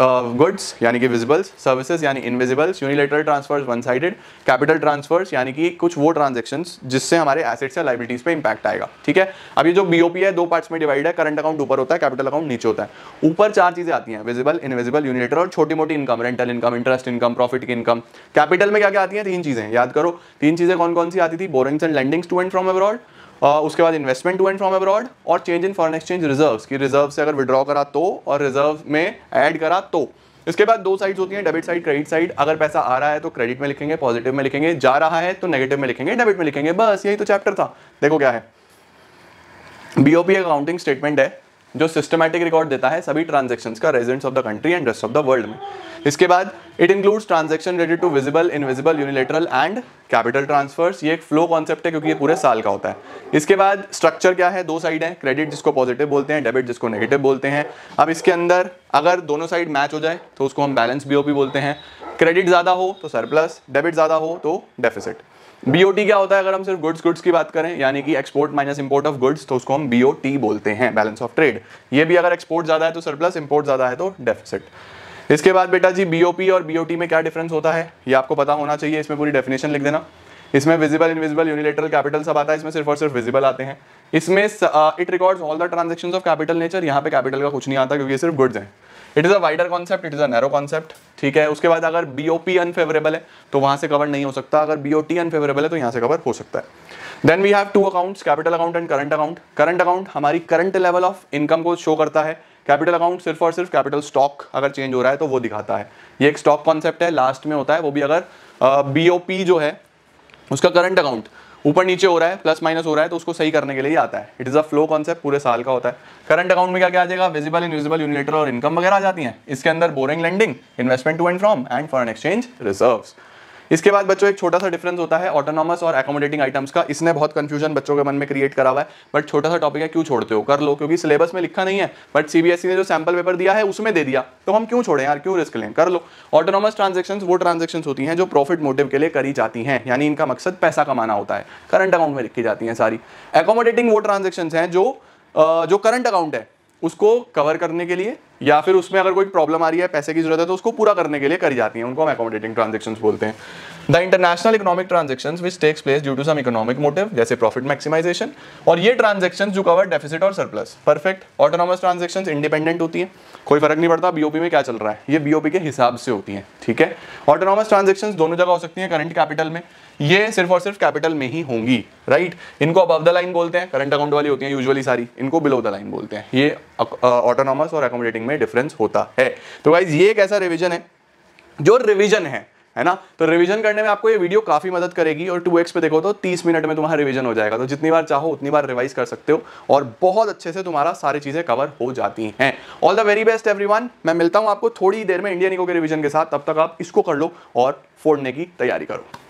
गुड्स यानी कि विजिबल्स सर्विसेज यानी invisibles unilateral transfers one sided capital transfers यानी कि कुछ वो ट्रांजेक्शन जिससे हमारे एसेट्स या लाइबिलिटीज पे इंपैक्ट आएगा ठीक है अब ये जो बीओपी है दो पार्ट्स में डिवाइड है करंट अकाउंट ऊपर होता है कैपिटल अकाउंट नीचे होता है ऊपर चार चीजें आती हैं विजिबल इनविजिबल यूनिलेटर और छोटी मोटी income rental income interest income profit की इनकम कैपिटल में क्या क्या आती है तीन चीजें याद करो तीन चीजें कौन कौन सी आती थी borrowings and lending to and from abroad उसके बाद investment to and from abroad और change in foreign exchange reserve की रिजर्व से अगर विड्रॉ करा तो और रिजर्व में एड करा तो इसके बाद दो साइड्स होती हैं डेबिट साइड क्रेडिट साइड अगर पैसा आ रहा है तो क्रेडिट में लिखेंगे पॉजिटिव में लिखेंगे जा रहा है तो नेगेटिव में लिखेंगे डेबिट में लिखेंगे बस यही तो चैप्टर था देखो क्या है बीओपी अकाउंटिंग स्टेटमेंट है जो सिस्टमैटिक रिकॉर्ड देता है सभी ट्रांजेक्शन का residents of the country and rest of the world में इसके बाद it includes transaction related to visible invisible unilateral and capital transfers ये एक फ्लो कॉन्सेप्ट है क्योंकि ये पूरे साल का होता है इसके बाद स्ट्रक्चर क्या है दो साइड है क्रेडिट जिसको पॉजिटिव बोलते हैं डेबिट जिसको नेगेटिव बोलते हैं अब इसके अंदर अगर दोनों साइड मैच हो जाए तो उसको हम बैलेंस बी बोलते हैं क्रेडिट ज़्यादा हो तो सरप्लस डेबिट ज़्यादा हो तो डेफिसिट बीओटी क्या होता है अगर हम सिर्फ गुड्स गुड्स की बात करें यानी कि export minus import of goods तो उसको हम बीओटी बोलते हैं बैलेंस ऑफ ट्रेड ये भी अगर एक्सपोर्ट ज्यादा है तो सरप्लस इंपोर्ट ज्यादा है तो डेफिसिट इसके बाद बेटा जी बीओपी और बीओटी में क्या डिफरेंस होता है ये आपको पता होना चाहिए इसमें पूरी डेफिनेशन लिख देना इसमें विजिबल इनविजिबल यूनिलेटरल कैपिटल सब आता है इसमें सिर्फ और सिर्फ विजिबल आते हैं इसमें it records all the transaction of capital nature यहाँ पे कैपिटल का कुछ नहीं आता क्योंकि सिर्फ गुड्स हैं it is a wider concept it is a narrow concept ठीक है उसके बाद अगर बीओपी पी अनफेवरेबल है तो वहां से कवर नहीं हो सकता अगर बीओटी टी अनफेवरेबल है तो यहाँ से कवर हो सकता है then we have two accounts capital account and current account current account हमारी करंट लेवल ऑफ इनकम को शो करता है कैपिटल अकाउंट सिर्फ और सिर्फ कैपिटल स्टॉक अगर चेंज हो रहा है तो वो दिखाता है ये एक स्टॉक कॉन्सेप्ट है लास्ट में होता है वो भी अगर बीओपी uh, जो है उसका करंट अकाउंट ऊपर नीचे हो रहा है प्लस माइनस हो रहा है तो उसको सही करने के लिए आता है it is a flow concept पूरे साल का होता है करंट अकाउंट में क्या क्या आ जाएगा विजिबल इनविजिबल यूनिटर और इनकम वगैरह आ जाती है इसके अंदर borrowing lending investment to and from and foreign exchange reserves इसके बाद बच्चों एक छोटा सा डिफरेंस होता है ऑटोनॉमस और एकोमोडेटिंग आइटम्स का इसने बहुत कंफ्यूजन बच्चों के मन में क्रिएट करा हुआ है बट छोटा सा टॉपिक है क्यों छोड़ते हो कर लो क्योंकि सिलेबस में लिखा नहीं है बट सीबीएसई e ने जो सैम्पल पेपर दिया है उसमें दे दिया तो हम क्यों छोड़े यार क्यों रिस्क लें कर लो ऑटोनॉमस ट्रांजेक्शन वो ट्रांजेक्शन होती है जो प्रॉफिट मोटिव के लिए करी जाती है यानी इनका मकसद पैसा कमाना होता है करंट अकाउंट में लिखी जाती है सारी एकोमोडेटिंग वो ट्रांजेक्शन है जो जो करंट अकाउंट है उसको कवर करने के लिए या फिर उसमें अगर कोई प्रॉब्लम आ रही है पैसे की जरूरत है तो उसको पूरा करने के लिए करी जाती है उनको हम अकोमोडेटिंग ट्रांजेक्शन बोलते हैं the international economic transaction which takes place due to some economic motive जैसे प्रॉफिट मैक्सिमाइजेशन और ये ट्रांजेक्शन जो कवर डेफिसिट और surplus perfect autonomous transaction independent होती है कोई फर्क नहीं पड़ता बीओपी में क्या चल रहा है ये बीओपी के हिसाब से होती है ठीक है ऑटोनॉमस ट्रांजेक्शन दोनों जगह हो सकती है करंट कैपिटल में ये सिर्फ और सिर्फ कैपिटल में ही होंगी राइट इनको अब द लाइन बोलते हैं करंट अकाउंट वाली होती है यूजुअली सारी इनको बिलो द लाइन बोलते हैं ये ऑटोनॉमस और अकोमोडेटिंग में डिफरेंस होता है तो वाइज ये एक ऐसा रिविजन है जो रिविजन है है ना तो रिवीजन करने में आपको ये वीडियो काफ़ी मदद करेगी और टू पे देखो तो तीस मिनट में तुम्हारा रिवीजन हो जाएगा तो जितनी बार चाहो उतनी बार रिवाइज कर सकते हो और बहुत अच्छे से तुम्हारा सारी चीज़ें कवर हो जाती हैं all the very best every मैं मिलता हूँ आपको थोड़ी देर में इंडियन इको के रिविजन के साथ तब तक आप इसको कर लो और फोड़ने की तैयारी करो